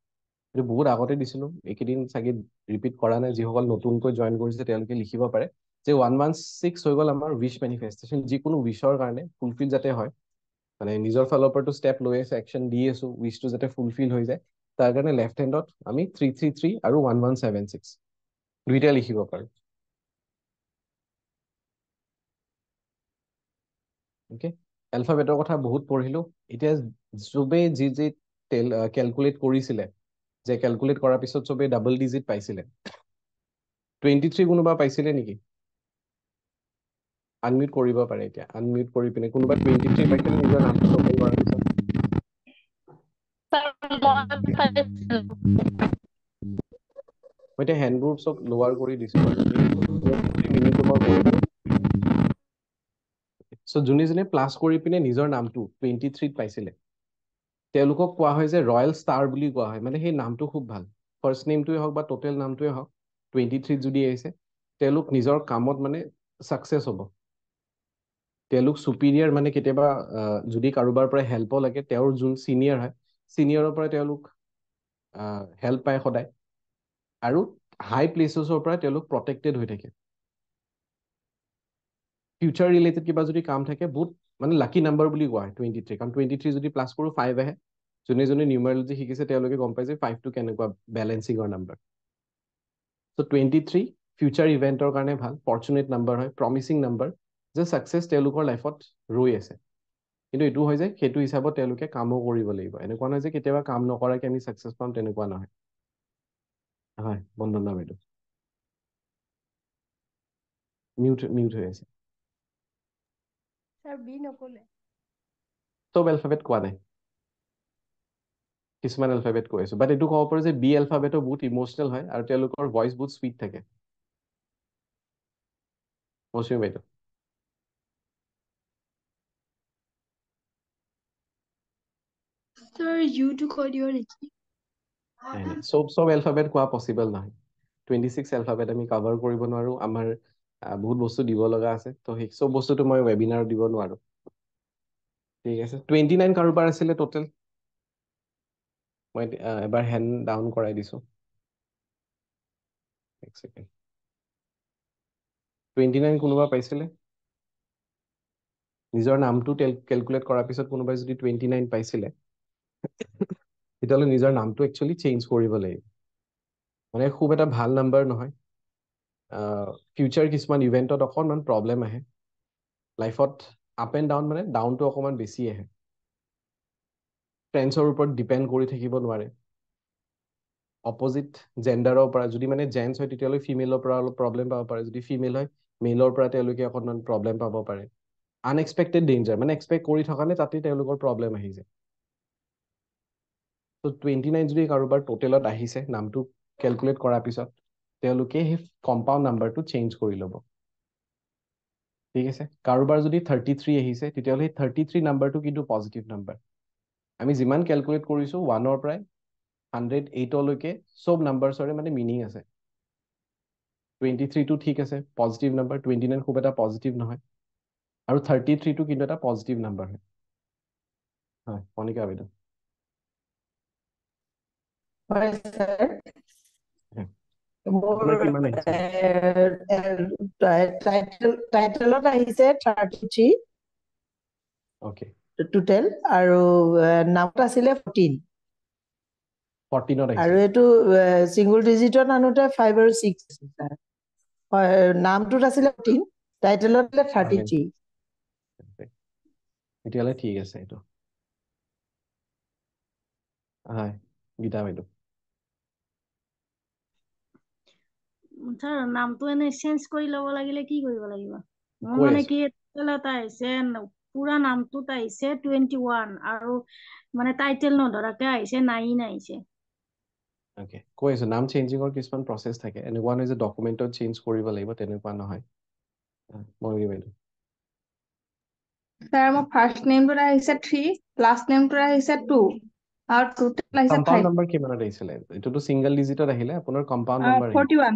Speaker 1: এইটো বহুত আগতে দিছিলোঁ এইকেইদিন চাগে ৰিপিট কৰা নাই যিসকল নতুনকৈ জইন কৰিছে তেওঁলোকে লিখিব পাৰে যে ওৱান মান্থ ছিক্স হৈ গ'ল আমাৰ উইচ মেনিফেষ্টেশ্যন যিকোনো উইচৰ কাৰণে ফুলফিল যাতে হয় মানে নিজৰ ফালৰ পৰাতো ষ্টেপ লৈ আছোঁ একশ্যন দি আছোঁ উইচটো যাতে ফুলফিল হৈ যায় তাৰ কাৰণে লেফ্ট হেণ্ডত আমি থ্ৰী থ্ৰী থ্ৰী আৰু ওৱান ওৱান ছেভেন ছিক্স দুইটাই লিখিব পাৰোঁ অ'কে এলফাবেটৰ কথা বহুত পঢ়িলোঁ এতিয়া চবেই যি যি কেলকুলেট কৰিছিলে যে কেলকুলেট কৰাৰ পিছত চবেই ডাবল ডিজিট পাইছিলে টুৱেণ্টি থ্ৰী কোনোবা পাইছিলে নেকি আনমিউট কৰিব পাৰে এতিয়া আনমিউট কৰি পিনে কোনোবা টুৱেণ্টি থ্ৰী পাইছিলে নিজৰ নামটো চবেই কৰাৰ পিছত মই এতিয়া হেণ্ডবোৰ চব লোৱাৰ কৰি দিছিলোঁ চ' যোনে যোনে প্লাছ কৰি পিনে নিজৰ নামটো টুৱেণ্টি থ্ৰীত পাইছিলে তেওঁলোকক কোৱা হয় যে ৰয়েল ষ্টাৰ বুলি কোৱা হয় মানে সেই নামটো খুব ভাল ফাৰ্ষ্ট নেমটোৱে হওক বা টোটেল নামটোৱে হওক টুৱেণ্টি থ্ৰীত যদি আহিছে তেওঁলোক নিজৰ কামত মানে ছাকচেছ হ'ব তেওঁলোক চুপিৰিয়াৰ মানে কেতিয়াবা যদি কাৰোবাৰ পৰা হেল্প লাগে তেওঁৰ যোন ছিনিয়ৰ হয় ছিনিয়ৰৰ পৰা তেওঁলোক হেল্প পায় সদায় আৰু হাই প্লেচেছৰ পৰা তেওঁলোক প্ৰটেক্টেড হৈ থাকে ফিউচাৰ ৰিলেটেড কিবা যদি কাম থাকে বহুত মানে লাকি নাম্বাৰ বুলি কোৱা হয় টুৱেণ্টি থ্ৰী কাৰণ টুৱেণ্টি থ্ৰী যদি প্লাছ কৰোঁ ফাইভ আহে যোনে যোনে নিউমাৰলজি শিকিছে তেওঁলোকে গম পাইছে ফাইভটো কেনেকুৱা বেলেঞ্চিঙৰ number so' twenty three future ইভেণ্টৰ কাৰণে ভাল ফৰ্চুনেট নাম্বাৰ হয় প্ৰমিচিং নাম্বাৰ যে ছাকচেছ তেওঁলোকৰ লাইফত ৰৈ আছে কিন্তু এইটো হয় যে সেইটো হিচাপত তেওঁলোকে কামো কৰিব লাগিব এনেকুৱা নহয় যে কেতিয়াবা কাম নকৰাকে আমি ছাকচেছ পাম তেনেকুৱা নহয় হয় বন্দনা বাইদেউ মিউট মিউট হৈ আছে
Speaker 4: Sir, B নক'লে
Speaker 1: চব এলফাবেট কোৱা নাই কিছুমান এলফাবেট কৈ আছো বাট এইটো ক'ব পাৰোঁ যে বি এলফাবেটো বহুত ইম'চনেল হয় আৰু তেওঁলোকৰ ভইচ বহুত চুইট থাকে মৌচুমী বাইদেউ চব চব এলফাবেট কোৱা পচিবল নহয় টুৱেণ্টি ছিক্স এলফাবেট আমি কাভাৰ কৰিব নোৱাৰোঁ আমাৰ বহুত বস্তু দিব লগা আছে ত' সেই চব বস্তুটো মই ৱেবিনাৰত দিব নোৱাৰো ঠিক আছে টুৱেণ্টি নাইন কাৰোবাৰ আছিলে টোটেল মই এবাৰ হেণ্ড ডাউন কৰাই দিছোঁ টুৱেণ্টি নাইন কোনোবা পাইছিলে নিজৰ নামটো কেলকুলেট কৰাৰ পিছত কোনোবাই যদি টুৱেণ্টি নাইন পাইছিলে [laughs] তেতিয়াহ'লে নিজৰ নামটো একচুৱেলি চেঞ্জ কৰিব লাগিব মানে খুব এটা ভাল নাম্বাৰ নহয় ফিউচাৰ কিছুমান ইভেণ্টত অকণমান প্ৰব্লেম আহে লাইফত আপ এণ্ড ডাউন মানে ডাউনটো অকণমান বেছি আহে ফ্ৰেণ্ডছৰ ওপৰত ডিপেণ্ড কৰি থাকিব নোৱাৰে অপজিট জেণ্ডাৰৰ পৰা যদি মানে জেণ্টছ হয় তেতিয়াহ'লে ফিমেলৰ পৰা অলপ প্ৰব্লেম পাব পাৰে যদি ফিমেল হয় মেলৰ পৰা তেওঁলোকে অকণমান প্ৰব্লেম পাব পাৰে আনএক্সপেক্টেড ডেঞ্জাৰ মানে এক্সপেক্ট কৰি থকা নাই তাতেই তেওঁলোকৰ প্ৰব্লেম আহি যায় টুৱেণ্টি নাইন যদি কাৰোবাৰ ট'টেলত আহিছে নামটো কেলকুলেট কৰাৰ পিছত তেওঁলোকে সেই কম্পাউণ্ড নাম্বাৰটো চেঞ্জ কৰি ল'ব ঠিক আছে কাৰোবাৰ যদি থাৰ্টি থ্ৰী আহিছে তেতিয়াহ'লে সেই থাৰ্টি থ্ৰী নাম্বাৰটো কিন্তু পজিটিভ নাম্বাৰ আমি যিমান কেলকুলেট কৰিছোঁ ওৱানৰ পৰাই হাণ্ড্ৰেড এইটলৈকে চব নাম্বাৰ্ছৰে মানে মিনিং আছে টুৱেণ্টি থ্ৰীটো ঠিক আছে পজিটিভ নাম্বাৰ টুৱেণ্টি নাইন খুব এটা পজিটিভ নহয় আৰু থাৰ্টি থ্ৰীটো কিন্তু এটা পজিটিভ নাম্বাৰ হয় হয় কণিকা বাইদেউ
Speaker 4: টাইটেলত um, আহিছে থাৰ্টি থ্ৰী টোটেল আৰু নামত আছিলে ফৰ্টিন আৰু এইটো চিংগল ডিজিটত আনোতে ফাইভ আৰু ছিক্স হয় নামটোত আছিলে ফৰ্টিন টাইটেলত আছিলে থাৰ্টি থ্ৰী
Speaker 1: তেতিয়াহ'লে ঠিক আছে এইটো হয় গীতা বাইদেউ
Speaker 2: ধৰ নামটো এনে চেঞ্জ কৰি ল'ব লাগিলে কি কৰিব লাগিব মোৰ মানে কি এটা আহিছে পুৰা নামটোত আহিছে টুৱেণ্টি ওৱান আৰু মানে টাইটেল নধৰাকে
Speaker 5: আহিছে নাইন আহিছে
Speaker 1: কৈ আছো নাম চেঞ্জিঙৰ কিছুমান প্ৰচেছ থাকে এনেকুৱা নহয় যে ডকুমেণ্টত চেঞ্জ কৰিব লাগিব তেনেকুৱা নহয় মই ৰিমেণ্ড
Speaker 3: ছাৰ মোৰ ফাৰ্ষ্ট নেমটোত আহিছে থ্ৰী লাষ্ট নেমটোত আহিছে টু আৰু টোটেল আহিছে ফাইভ
Speaker 1: নাম্বাৰ কিমানত আহিছিলে এইটোতো ছিংগল ডিজিটত আহিলে আপোনাৰ compound number forty one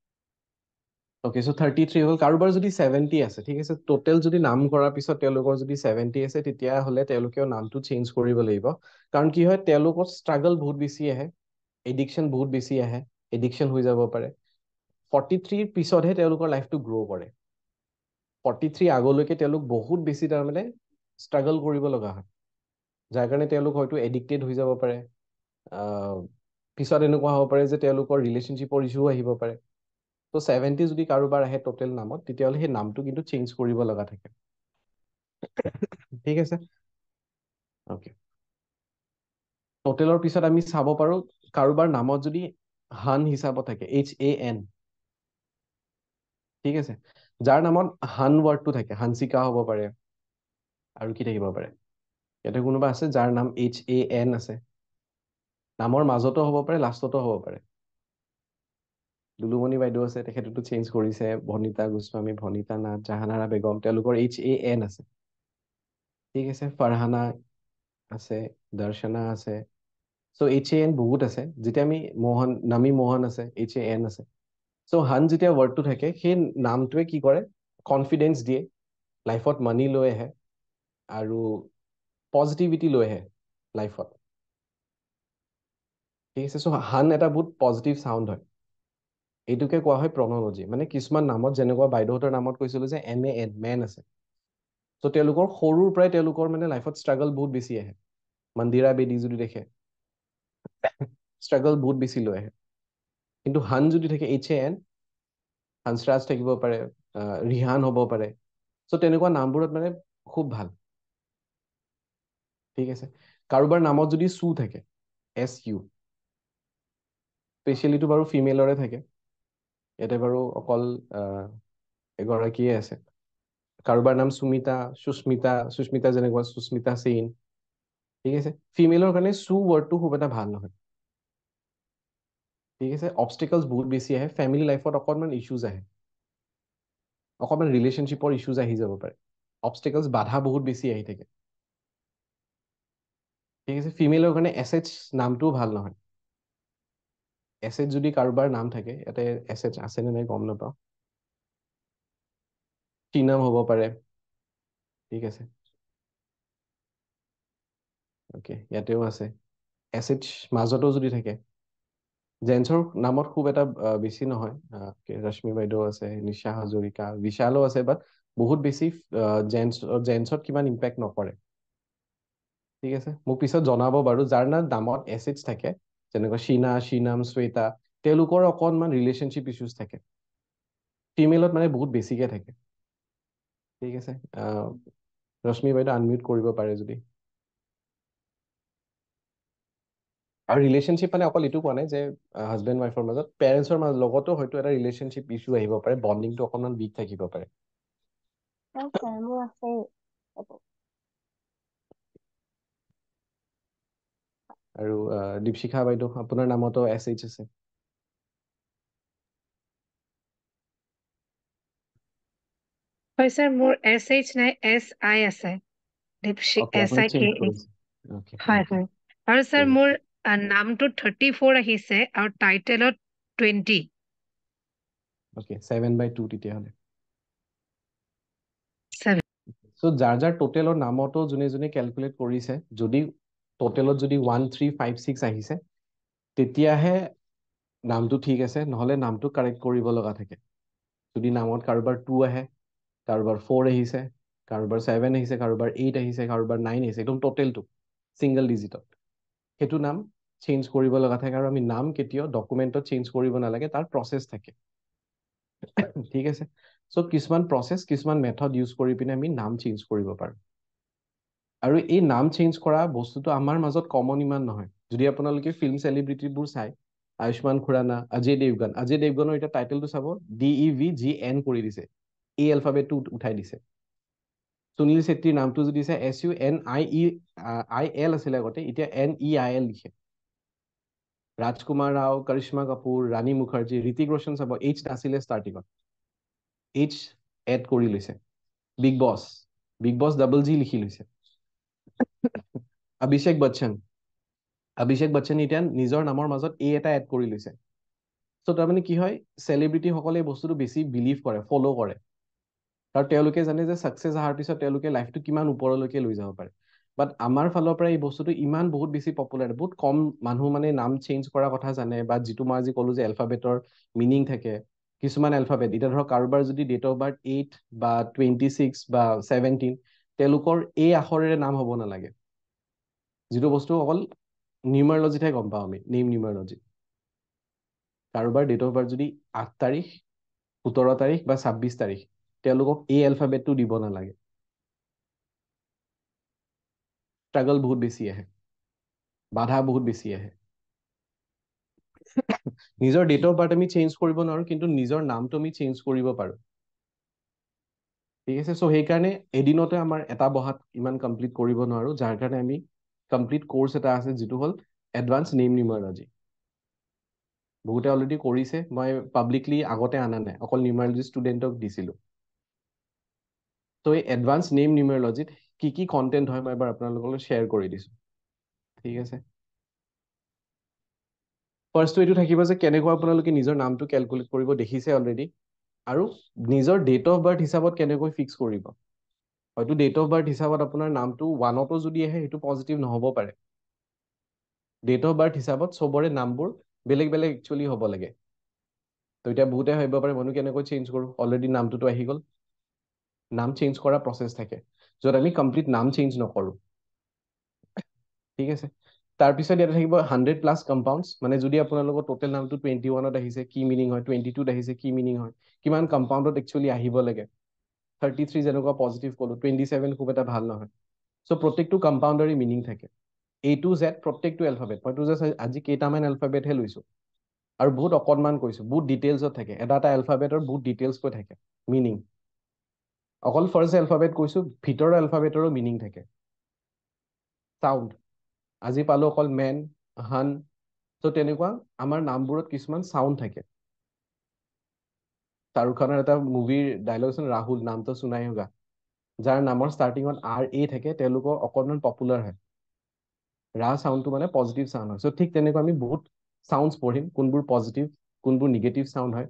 Speaker 1: okay so' thirty three হ'ল কাৰোবাৰ যদি ছেভেণ্টি আছে ঠিক আছে ট'টেল যদি নাম কৰাৰ পিছত তেওঁলোকৰ যদি ছেভেণ্টি আছে তেতিয়াহ'লে তেওঁলোকেও নামটো চেঞ্জ কৰিব লাগিব কাৰণ কি হয় তেওঁলোকৰ ষ্ট্ৰাগল বহুত বেছি আহে এডিকশ্যন বহুত বেছি আহে এডিকশ্যন হৈ যাব পাৰে ফৰ্টি থ্ৰীৰ পিছতহে তেওঁলোকৰ লাইফটো গ্ৰ' কৰে ফৰ্টি থ্ৰী আগলৈকে তেওঁলোক বহুত বেছি তাৰমানে ষ্ট্ৰাগল কৰিব লগা হয় যাৰ কাৰণে তেওঁলোক হয়তো এডিক্টেড হৈ যাব পাৰে পিছত এনেকুৱা হ'ব পাৰে যে তেওঁলোকৰ ৰিলেশ্যনশ্বিপৰ ইছ্যু আহিব পাৰে তো ছেভেণ্টি যদি কাৰোবাৰ আহে ট'টেল নামত তেতিয়াহ'লে সেই নামটো কিন্তু চেঞ্জ কৰিব লগা থাকে ঠিক আছে অ'কে ট'টেলৰ পিছত আমি চাব পাৰোঁ কাৰোবাৰ নামত যদি হান হিচাপত থাকে এইচ এ এন ঠিক আছে যাৰ নামত হান ৱৰ্ডটো থাকে হানচিকা হ'ব পাৰে আৰু কি থাকিব পাৰে ইয়াতে কোনোবা আছে যাৰ নাম এইচ এ এন আছে নামৰ মাজতো হ'ব পাৰে লাষ্টতো হ'ব পাৰে দুলুমণি বাইদেউ আছে তেখেতেতো চেঞ্জ কৰিছে ভনিতা গোস্বামী ভনিতা নাথ জাহানাৰা বেগম তেওঁলোকৰ এইচ এ এন আছে ঠিক আছে ফাৰহানা আছে দৰ্শনা আছে চ' এইচ এ এন বহুত আছে যেতিয়া আমি মোহন নামী মোহন আছে এইচ এ এন আছে চ' হান যেতিয়া ৱৰ্ডটো থাকে সেই নামটোৱে কি কৰে কনফিডেঞ্চ দিয়ে লাইফত মানি লৈ আহে আৰু পজিটিভিটি লৈ আহে লাইফত ঠিক আছে চ' হান এটা বহুত পজিটিভ চাউণ্ড হয় এইটোকে কোৱা হয় প্ৰনলজি মানে কিছুমান নামত যেনেকুৱা বাইদেউহঁতৰ নামত কৈছিলোঁ যে এম এ এড মেন আছে চ' তেওঁলোকৰ সৰুৰ পৰাই তেওঁলোকৰ মানে লাইফত ষ্ট্ৰাগল বহুত বেছি আহে মন্দিৰা বেদী যদি দেখে ষ্ট্ৰাগল বহুত বেছি লৈ আহে কিন্তু হান যদি থাকে এইচ এ এন হানছৰাজ থাকিব পাৰে ৰিহান হ'ব পাৰে চ' তেনেকুৱা নামবোৰত মানে খুব ভাল ঠিক আছে কাৰোবাৰ নামত যদি চু থাকে এছ ইউ স্পেচিয়েলিটো বাৰু ফিমেলৰে থাকে ইয়াতে বাৰু অকল এগৰাকীয়ে আছে কাৰোবাৰ নাম সুমিতা সুস্মিতা সুস্মিতা যেনেকুৱা সুস্মিতা সেইন ঠিক আছে ফিমেলৰ কাৰণে চু ৱৰ্ডটো খুব এটা ভাল নহয় ঠিক আছে অবষ্টিকলছ বহুত বেছি আহে ফেমিলি লাইফত অকণমান ইছ্যুজ আহে অকণমান ৰিলেশ্যনশ্বিপৰ ইছ্যুজ আহি যাব পাৰে অবষ্টিকলছ বাধা বহুত বেছি আহি থাকে ঠিক আছে ফিমেলৰ কাৰণে এছেটছ নামটোও ভাল নহয় এছেট যদি কাৰোবাৰ নাম থাকে ইয়াতে এছেট আছে নে নাই গম নাপাওঁ কি নাম হ'ব পাৰে ঠিক আছে অ'কে ইয়াতেও আছে এছেট মাজতো যদি থাকে জেন্সৰ নামত খুব এটা বেছি নহয় ৰশ্মি বাইদেউ আছে নিশা হাজৰিকা বিশালো আছে বাট বহুত বেছি জেন্স জেন্সত কিমান ইম্পেক্ট নকৰে ঠিক আছে মোক পিছত জনাব বাৰু যাৰ নাম নামত এছেটছ থাকে যেনেকুৱা চীনা চীনাম শ্বেতা তেওঁলোকৰ অকণমান ৰিলেশ্যনশ্বিপ ইছ্যুজ থাকে ফিমেলত মানে বহুত বেছিকৈ থাকে ঠিক আছে ৰশ্মি বাইদেউ আনমিউট কৰিব পাৰে যদি আৰু ৰিলেশ্যনশ্বিপ মানে অকল এইটো কোৱা নাই যে হাজবেণ্ড ৱাইফৰ মাজত পেৰেণ্টছৰ মাজত লগতো হয়তো এটা ৰিলেশ্যনশ্বিপ ইছ্যু আহিব পাৰে বণ্ডিংটো অকণমান উইক থাকিব পাৰে আৰু দীপশিখা বাইদেউ আপোনাৰ নামতো এছ এইচ আছে
Speaker 3: হয় স্যার মোর এস এইচ নাই এস আই আছে এস আই কে হয় হয় আৰু স্যাৰ মোৰ নামটো 34 আহিছে আৰু টাইটেলত 20
Speaker 1: ওকে 7 বাই 2 তেতিয়া হলে সো যাৰ যাৰ টোটেলৰ নামটো যোনে যোনে কেলকুলেট কৰিছে যদি টোটেলত যদি ওৱান থ্ৰী ফাইভ ছিক্স আহিছে তেতিয়াহে নামটো ঠিক আছে নহ'লে নামটো কাৰেক্ট কৰিব লগা থাকে যদি নামত কাৰোবাৰ টু আহে কাৰোবাৰ ফ'ৰ আহিছে কাৰোবাৰ ছেভেন আহিছে কাৰোবাৰ এইট আহিছে কাৰোবাৰ নাইন আহিছে একদম টোটেলটো ছিংগল ডিজিটত সেইটো নাম চেঞ্জ কৰিব লগা থাকে আৰু আমি নাম কেতিয়াও ডকুমেণ্টত চেঞ্জ কৰিব নালাগে তাৰ প্ৰচেছ থাকে [coughs] ঠিক আছে চ' কিছুমান প্ৰচেছ কিছুমান মেথড ইউজ কৰি পিনে আমি নাম চেঞ্জ কৰিব পাৰোঁ আৰু এই নাম চেঞ্জ কৰা বস্তুটো আমাৰ মাজত কমন ইমান নহয় যদি আপোনালোকে ফিল্ম চেলিব্ৰিটিবোৰ চাই আয়ুষ্মান খুৰানা অজয় দেৱগান অজয় দেৱগানৰ এতিয়া টাইটেলটো চাব D E V G N কৰি দিছে এ এলফাবেটটো উঠাই দিছে সুনীল চেত্ৰীৰ নামটো যদি চাই S U N I E I L আছিলে আগতে এতিয়া এন ই আই এল লিখে ৰাজকুমাৰ ৰাও কৰিশ্মা কাপুৰ ৰাণী মুখাৰ্জী ঋতিক ৰোশন চাব এইচ নাছিলে ষ্টাৰ্টিঙত এইচ এড কৰি লৈছে big boss big boss double G লিখি লৈছে অভিষেক বচ্চন অভিষেক বচ্চন এতিয়া নিজৰ নামৰ মাজত এ এটা এড কৰি লৈছে চ' তাৰমানে কি হয় চেলিব্ৰিটিসকলে এই বস্তুটো বেছি বিলিভ কৰে ফ'ল' কৰে আৰু তেওঁলোকে জানে যে ছাকচেছ অহাৰ পিছত তেওঁলোকে লাইফটো কিমান ওপৰলৈকে লৈ যাব পাৰে বাট আমাৰ ফালৰ পৰা এই বস্তুটো ইমান বহুত বেছি পপুলাৰ বহুত কম মানুহ মানে নাম চেঞ্জ কৰাৰ কথা জানে বা যিটো মই আজি কলো যে এলফাবেটৰ মিনিং থাকে কিছুমান এলফাবেট এতিয়া ধৰক কাৰোবাৰ যদি ডেট অফ বাৰ্থ এইট বা টুৱেণ্টি ছিক্স বা ছেভেণ্টিন তেওঁলোকৰ এই আখৰেৰে নাম হ'ব নালাগে যিটো বস্তু অকল নিউমাৰলজিতহে গম পাওঁ আমি নেম নিউমাৰলজি কাৰোবাৰ ডেট অফ বাৰ্থ যদি আঠ তাৰিখ সোতৰ তাৰিখ বা ছাব্বিছ তাৰিখ তেওঁলোকক এই এলফাবেটটো দিব নালাগে ষ্ট্ৰাগল বহুত বেছি আহে বাধা বহুত বেছি আহে নিজৰ ডেট অফ বাৰ্থ আমি চেঞ্জ কৰিব নোৱাৰোঁ কিন্তু নিজৰ নামটো আমি চেঞ্জ কৰিব পাৰোঁ ঠিক আছে চ' সেইকাৰণে এদিনতে আমাৰ এটা বহাত ইমান কমপ্লিট কৰিব নোৱাৰোঁ যাৰ কাৰণে আমি কমপ্লিট কৰ্চ এটা আছে যিটো হ'ল এডভান্স নেম নিউমাৰলজি বহুতে অলৰেডি কৰিছে মই পাব্লিকলি আগতে অনা নাই অকল নিউমাৰলজি ষ্টুডেণ্টক দিছিলোঁ তো এই এডভান্স নেম নিউমাৰলজিত কি কি কণ্টেণ্ট হয় মই এবাৰ আপোনালোকলৈ শ্বেয়াৰ কৰি দিছোঁ ঠিক আছে ফাৰ্ষ্টটো এইটো থাকিব যে কেনেকুৱা আপোনালোকে নিজৰ নামটো কেলকুলেট কৰিব দেখিছে অলৰেডি আৰু নিজৰ ডেট অফ বাৰ্থ হিচাপত কেনেকৈ ফিক্স কৰিব হয়তো ডেট অফ বাৰ্থ হিচাপত আপোনাৰ নামটো ওৱানতো যদি আহে সেইটো পজিটিভ নহ'ব পাৰে ডেট অফ বাৰ্থ হিচাপত চবৰে নামবোৰ বেলেগ বেলেগ একচুৱেলি হ'ব লাগে তো এতিয়া বহুতে ভাবিব পাৰে মানুহ কেনেকৈ চেঞ্জ কৰোঁ অলৰেডি নামটোতো আহি গ'ল নাম চেঞ্জ কৰা প্ৰচেছ থাকে য'ত আমি কমপ্লিট নাম চেঞ্জ নকৰোঁ ঠিক আছে তাৰপিছত ইয়াতে থাকিব হাণ্ড্ৰেড প্লাছ কম্পাউণ্ডছ মানে যদি আপোনালোকৰ টোটেল নামটো টুৱেণ্টি ওৱানত আহিছে কি মিনিং হয় টুৱেণ্টি টুত আহিছে কি মিনিং হয় কিমান কম্পাউণ্ডত একচুৱেলি আহিব লাগে থাৰ্টি থ্ৰী যেনেকুৱা পজিটিভ ক'লোঁ টুৱেণ্টি ছেভেন খুব এটা ভাল নহয় চ' প্ৰত্যেকটো কম্পাউণ্ডাৰী মিনিং থাকে এ টু জেড প্ৰত্যেকটো এলফাবেট মই টু জেড আজি কেইটামান এলফাবেটহে লৈছোঁ আৰু বহুত অকণমান কৈছোঁ বহুত ডিটেইলছত থাকে এটা এটা এলফাবেটৰ বহুত ডিটেইলছকৈ থাকে মিনিং অকল ফাৰ্ষ্ট এলফাবেট কৈছোঁ ভিতৰৰ এলফাবেটৰো মিনিং থাকে চাউণ্ড আজি পালোঁ অকল মেন হান চ' তেনেকুৱা আমাৰ নামবোৰত কিছুমান চাউণ্ড থাকে শ্বাহৰুখ খানৰ এটা মুভিৰ ডাইলগ আছে ৰাহুল নামটো সোণাই হোগা যাৰ নামৰ ষ্টাৰ্টিঙত আৰ এ থাকে তেওঁলোকৰ অকণমান পপুলাৰ হয় ৰা চাউণ্ডটো মানে পজিটিভ চাউণ্ড হয় চ' ঠিক তেনেকুৱা আমি বহুত চাউণ্ডছ পঢ়িম কোনবোৰ পজিটিভ কোনবোৰ নিগেটিভ চাউণ্ড হয়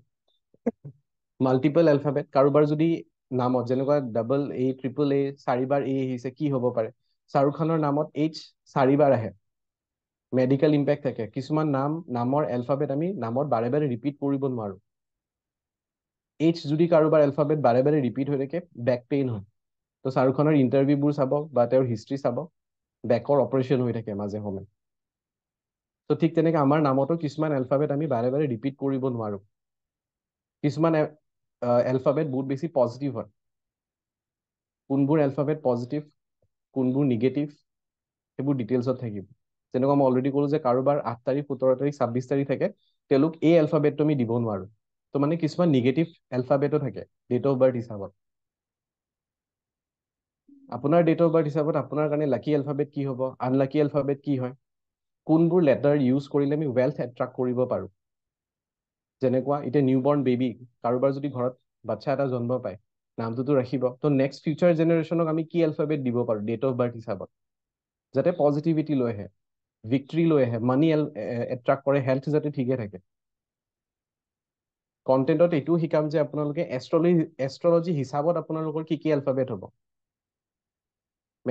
Speaker 1: মাল্টিপল এলফাবেট কাৰোবাৰ যদি নামত যেনেকুৱা ডাবল এ ট্ৰিপল এ চাৰিবাৰ এ আহিছে কি হ'ব পাৰে শ্বাহৰুখ খানৰ নামত এইচ চাৰিবাৰ আহে মেডিকেল ইম্পেক্ট থাকে কিছুমান নাম নামৰ এলফাবেট আমি নামত বাৰে বাৰে ৰিপিট কৰিব নোৱাৰোঁ এইচ যদি কাৰোবাৰ এলফাবেট বাৰে বাৰে ৰিপিট হৈ থাকে বেক পেইন হয় তো শ্বাহৰুখ ইণ্টাৰভিউবোৰ চাব বা তেওঁৰ হিষ্ট্ৰী চাব বেকৰ অপাৰেশ্যন হৈ থাকে মাজে সময়ে তো ঠিক তেনেকে আমাৰ নামতো কিছুমান এলফাবেট আমি বাৰে বাৰে ৰিপিট কৰিব নোৱাৰো কিছুমান এলফাবেট বহুত বেছি পজিটিভ হয় কোনবোৰ এলফাবেট পজিটিভ কোনবোৰ নিগেটিভ সেইবোৰ ডিটেইলছত থাকিব যেনেকুৱা মই অলৰেডি ক'লো যে কাৰোবাৰ আঠ তাৰিখ সোতৰ তাৰিখ ছাব্বিছ তাৰিখ থাকে তেওঁলোক এই এলফাবেটটো আমি দিব নোৱাৰোঁ তো মানে কিছুমান নিগেটিভ এলফাবেটো থাকে ডেট অফ বাৰ্থ হিচাপত আপোনাৰ ডেট অফ বাৰ্থ হিচাপত আপোনাৰ কাৰণে লাকি এলফাবেট কি হ'ব আনলাকি এলফাবেট কি হয় কোনবোৰ লেটাৰ ইউজ কৰিলে আমি ৱেলথ এট্ৰাক্ট কৰিব পাৰোঁ যেনেকুৱা এতিয়া নিউবৰ্ণ বেবী কাৰোবাৰ যদি ঘৰত বাচ্ছা এটা জন্ম পায় নামটোতো ৰাখিব তো নেক্সট ফিউচাৰ জেনেৰেশ্যনক আমি কি এলফাবেট দিব পাৰোঁ ডেট অফ বাৰ্থ হিচাপত যাতে পজিটিভিটি লৈ আহে ভিক্ট্ৰি লৈ আহে মানি এট্ৰাক্ট কৰে হেল্থ যাতে ঠিকে থাকে কণ্টেণ্টত এইটো শিকাম যে আপোনালোকে এষ্ট্ৰলজি এষ্ট্ৰলজি হিচাপত আপোনালোকৰ কি কি এলফাবেট হ'ব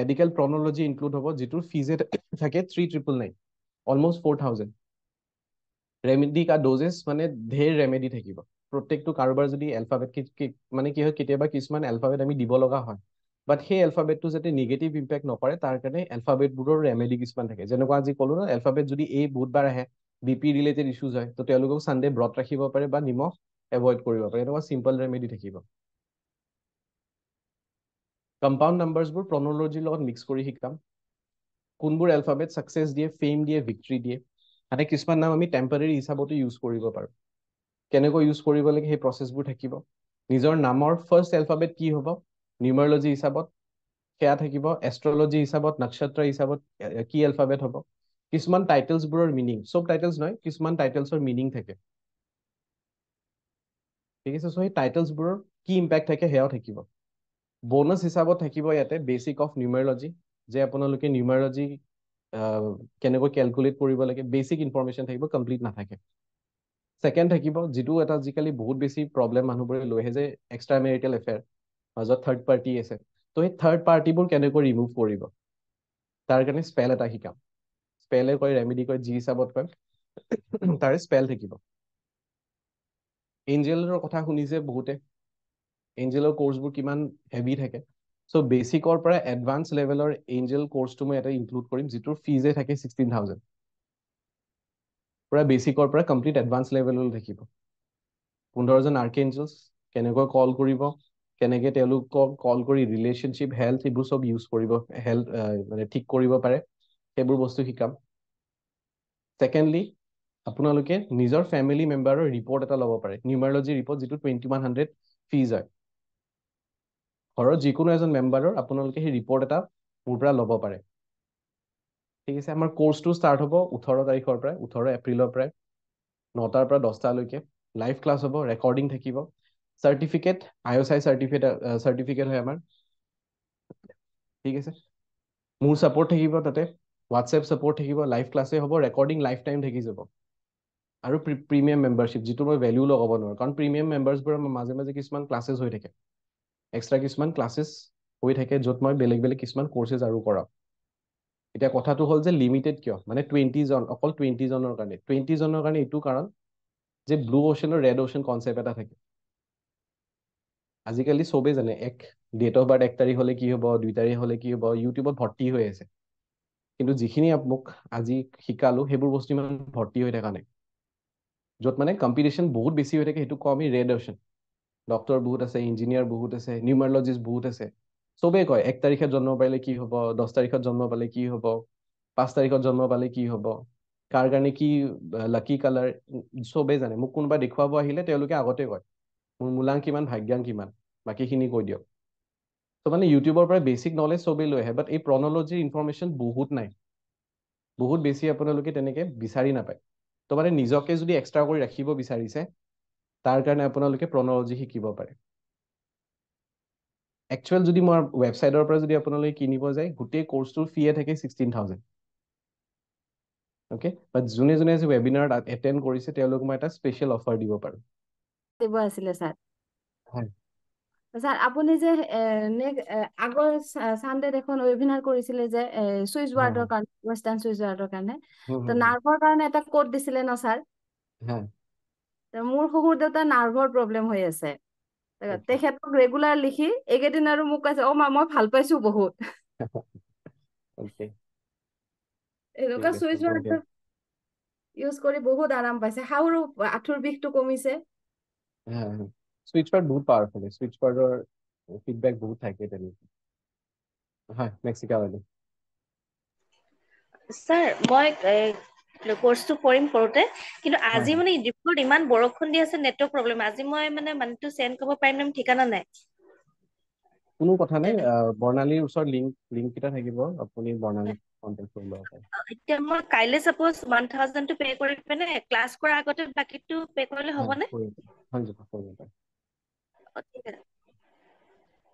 Speaker 1: মেডিকেল প্ৰনলজি ইনক্লুড হ'ব যিটোৰ ফিজে থাকে three triple nine almost four thousand remedy কা ড'জেছ মানে ঢেৰ ৰেমেডি থাকিব প্ৰত্যেকটো কাৰোবাৰ যদি এলফাবেট মানে কি হয় কেতিয়াবা কিছুমান এলফাবেট আমি দিব লগা হয় বাট সেই এলফাবেটটো যাতে নিগেটিভ ইম্পেক্ট নকৰে তাৰ কাৰণে এলফাবেটবোৰৰ ৰেমেডি কিছুমান থাকে যেনেকুৱা আজি ক'লো ন এলফাবেট যদি এই বহুতবাৰ আহে বিপি ৰিলেটেড ইছ্যুজ হয় তো তেওঁলোকক ছানডে ব্ৰত ৰাখিব পাৰে বা নিমখ এভইড কৰিব পাৰে এনেকুৱা চিম্পল ৰেমেডি থাকিব কম্পাউণ্ড নাম্বাৰছবোৰ প্ৰনলজিৰ লগত মিক্স কৰি শিকাম কোনবোৰ এলফাবেট ছাকচেছ দিয়ে ফেম দিয়ে ভিক্ট্ৰি দিয়ে তাতে কিছুমান নাম আমি টেম্পৰেৰী হিচাপতো ইউজ কৰিব পাৰোঁ কেনেকৈ ইউজ কৰিব লাগে সেই প্ৰচেছবোৰ থাকিব নিজৰ নামৰ ফাৰ্ষ্ট এলফাবেট কি হ'ব নিউমাৰলজি হিচাপত সেয়া থাকিব এষ্ট্ৰলজি হিচাপত নক্ষত্ৰ হিচাপত কি এলফাবেট হ'ব কিছুমান টাইটেলছবোৰৰ মিনিং চব টাইটেলছ নহয় কিছুমান টাইটেলছৰ মিনিং থাকে ঠিক আছে চ' সেই টাইটেলছবোৰৰ কি ইম্পেক্ট থাকে সেয়াও থাকিব বনাছ হিচাপত থাকিব ইয়াতে বেচিক অফ নিউমাৰলজি যে আপোনালোকে নিউমাৰলজি কেনেকৈ কেলকুলেট কৰিব লাগে বেচিক ইনফৰমেশ্যন থাকিব কমপ্লিট নাথাকে ছেকেণ্ড থাকিব যিটো এটা আজিকালি বহুত বেছি প্ৰব্লেম মানুহবোৰে লৈ আহে যে এক্সট্ৰা মেৰিটেল এফেয়াৰ মাজত থাৰ্ড পাৰ্টি আছে ত' সেই থাৰ্ড পাৰ্টিবোৰ কেনেকৈ ৰিমুভ কৰিব তাৰ কাৰণে স্পেল এটা শিকাম স্পেলে কয় ৰেমেডি কয় যি হিচাপত কয় তাৰে স্পেল থাকিব এঞ্জেলৰ কথা শুনিছে বহুতে এঞ্জেলৰ কোৰ্চবোৰ কিমান হেভি থাকে চ' বেচিকৰ পৰা এডভান্স লেভেলৰ এঞ্জেল কোৰ্চটো মই এটা ইনক্লুড কৰিম যিটোৰ ফিজে থাকে ছিক্সটিন থাউজেণ্ড পুৰা বেচিকৰ পৰা কমপ্লিট এডভান্স লেভেললৈ থাকিব পোন্ধৰজন আৰ্ক এঞ্জেলছ কেনেকৈ কল কৰিব কেনেকৈ তেওঁলোকক কল কৰি ৰিলেশ্যনশ্বিপ হেল্থ এইবোৰ চব ইউজ কৰিব হেল্থ মানে ঠিক কৰিব পাৰে সেইবোৰ বস্তু শিকাম ছেকেণ্ডলি আপোনালোকে নিজৰ ফেমিলি মেম্বাৰৰ ৰিপৰ্ট এটা ল'ব পাৰে নিউমাৰলজি ৰিপৰ্ট যিটো টুৱেণ্টি ওৱান হাণ্ড্ৰেড ফিজ হয় ঘৰৰ যিকোনো এজন মেম্বাৰৰ আপোনালোকে সেই ৰিপৰ্ট এটা মোৰ পৰা ল'ব পাৰে ঠিক আছে আমাৰ কৰ্চটো ষ্টাৰ্ট হ'ব ওঠৰ তাৰিখৰ পৰা ওঠৰ এপ্ৰিলৰ পৰাই নটাৰ পৰা দহটালৈকে লাইভ ক্লাছ হ'ব ৰেকৰ্ডিং থাকিব চাৰ্টিফিকেট আই অ' চাই চাৰ্টিফিকেট চাৰ্টিফিকেট হয় আমাৰ ঠিক আছে মোৰ ছাপৰ্ট থাকিব তাতে হোৱাটছএপ ছাপৰ্ট থাকিব লাইভ ক্লাছে হ'ব ৰেকৰ্ডিং লাইফ টাইম থাকি যাব আৰু প্ৰিমিয়াম মেম্বাৰশ্বিপ যিটো মই ভেলিউ লগাব নোৱাৰোঁ কাৰণ প্ৰিমিয়াম মেম্বাৰছবোৰৰ মাজে মাজে কিছুমান ক্লাছেছ হৈ থাকে এক্সট্ৰা কিছুমান ক্লাছেছ হৈ থাকে য'ত মই বেলেগ বেলেগ কিছুমান কৰ্চেছ আৰু কৰাওঁ এতিয়া কথাটো হ'ল যে লিমিটেড কিয় মানে টুৱেণ্টিজন অকল টুৱেণ্টিজনৰ কাৰণে টুৱেণ্টিজনৰ কাৰণে এইটো কাৰণ যে ব্লু অ'চেন আৰু ৰেড অ'চেন কনচেপ্ট এটা থাকে আজিকালি চবেই জানে এক ডেট অফ বাৰ্থ এক তাৰিখ হ'লে কি হ'ব দুই তাৰিখ হ'লে কি হ'ব ইউটিউবত ভৰ্তি হৈ আছে কিন্তু যিখিনি মোক আজি শিকালোঁ সেইবোৰ বস্তু ইমান ভৰ্তি হৈ থকা নাই য'ত মানে কম্পিটিশ্যন বহুত বেছি হৈ থাকে সেইটো কওঁ আমি ৰেড অপশ্যন ডক্টৰ বহুত আছে ইঞ্জিনিয়াৰ বহুত আছে নিউমাৰলজিষ্ট বহুত আছে চবেই কয় এক তাৰিখত জন্ম পাৰিলে কি হ'ব দহ তাৰিখত জন্ম পালে কি হ'ব পাঁচ তাৰিখত জন্ম পালে কি হ'ব কাৰ কাৰণে কি লাকি কালাৰ চবেই জানে মোক কোনোবাই দেখুৱাব আহিলে তেওঁলোকে আগতে কয় মোৰ মূলাং কিমান ভাগ্যাং কিমান বাকীখিনি কৈ দিয়ক চ' মানে ইউটিউবৰ পৰা বেচিক নলেজ চবেই লৈ আহে বাট এই প্ৰনলজিৰ ইনফৰমেশ্যন বহুত নাই বহুত বেছি আপোনালোকে তেনেকৈ বিচাৰি নাপায় তো মানে নিজকে যদি এক্সট্ৰা কৰি ৰাখিব বিচাৰিছে তাৰ কাৰণে আপোনালোকে প্ৰনলজি শিকিব পাৰে একচুৱেল যদি মই ৱেবছাইটৰ পৰা যদি আপোনালোকে কিনিব যায় গোটেই কৰ্চটোৰ ফিয়ে থাকে ছিক্সটিন থাউজেণ্ড অ'কে বাট যোনে যোনে আজি এটা স্পেচিয়েল অফাৰ দিব পাৰোঁ
Speaker 3: আছিলে ছাৰ হয় আপুনি যে আগৰ ছানডেত এখন ৱেবিনাৰ কৰিছিলে যে চুইচ ৱাৰ্ডৰ কাৰণে ৱেষ্টাৰ্ণ চুইচ ৱাৰ্ডৰ কাৰণে নাৰ্ভৰ কাৰণে এটা কোড দিছিলে ন ছাৰ মোৰ শহুৰ দেউতাৰ নাৰ্ভৰ প্ৰব্লেম হৈ আছে তেখেতক ৰেগুলাৰ লিখি এইকেইদিন আৰু মোক কৈছে অ মা মই ভাল পাইছো বহুত
Speaker 5: এনেকুৱা চুইচ ৱাৰ্ডৰ ইউজ কৰি বহুত আৰাম পাইছে হাউৰো আঁঠুৰ বিষটো কমিছে
Speaker 1: স্পীচ পাৰ্ট বহুত পাৱাৰফুল স্পীচ পাৰ্টৰ ফিডবেক বহুত থাকে তেনেকৈ হয় মেক্সিকা বাইদেউ
Speaker 2: ছাৰ মই কোৰ্চটো কৰিম কৰোঁতে কিন্তু আজি মানে ডিফল্ট ইমান বৰষুণ দি আছে নেটৱৰ্ক প্ৰব্লেম আজি মই মানে মানুহটো চেণ্ড কৰিব পাৰিম নে ঠিকানা নাই
Speaker 1: কোনো কথা নাই বৰ্ণালীৰ ওচৰত লিংক লিংক কেইটা থাকিব আপুনি বৰ্ণালী কণ্টেক্ট কৰিব পাৰে
Speaker 2: এতিয়া মই কাইলৈ চাপোজ ওৱান থাউজেণ্ডটো পে' কৰি পিনে ক্লাছ কৰাৰ আগতে বাকীটো পে' কৰিলে হ'বনে
Speaker 1: হয় যাব হয় যাব
Speaker 2: Okay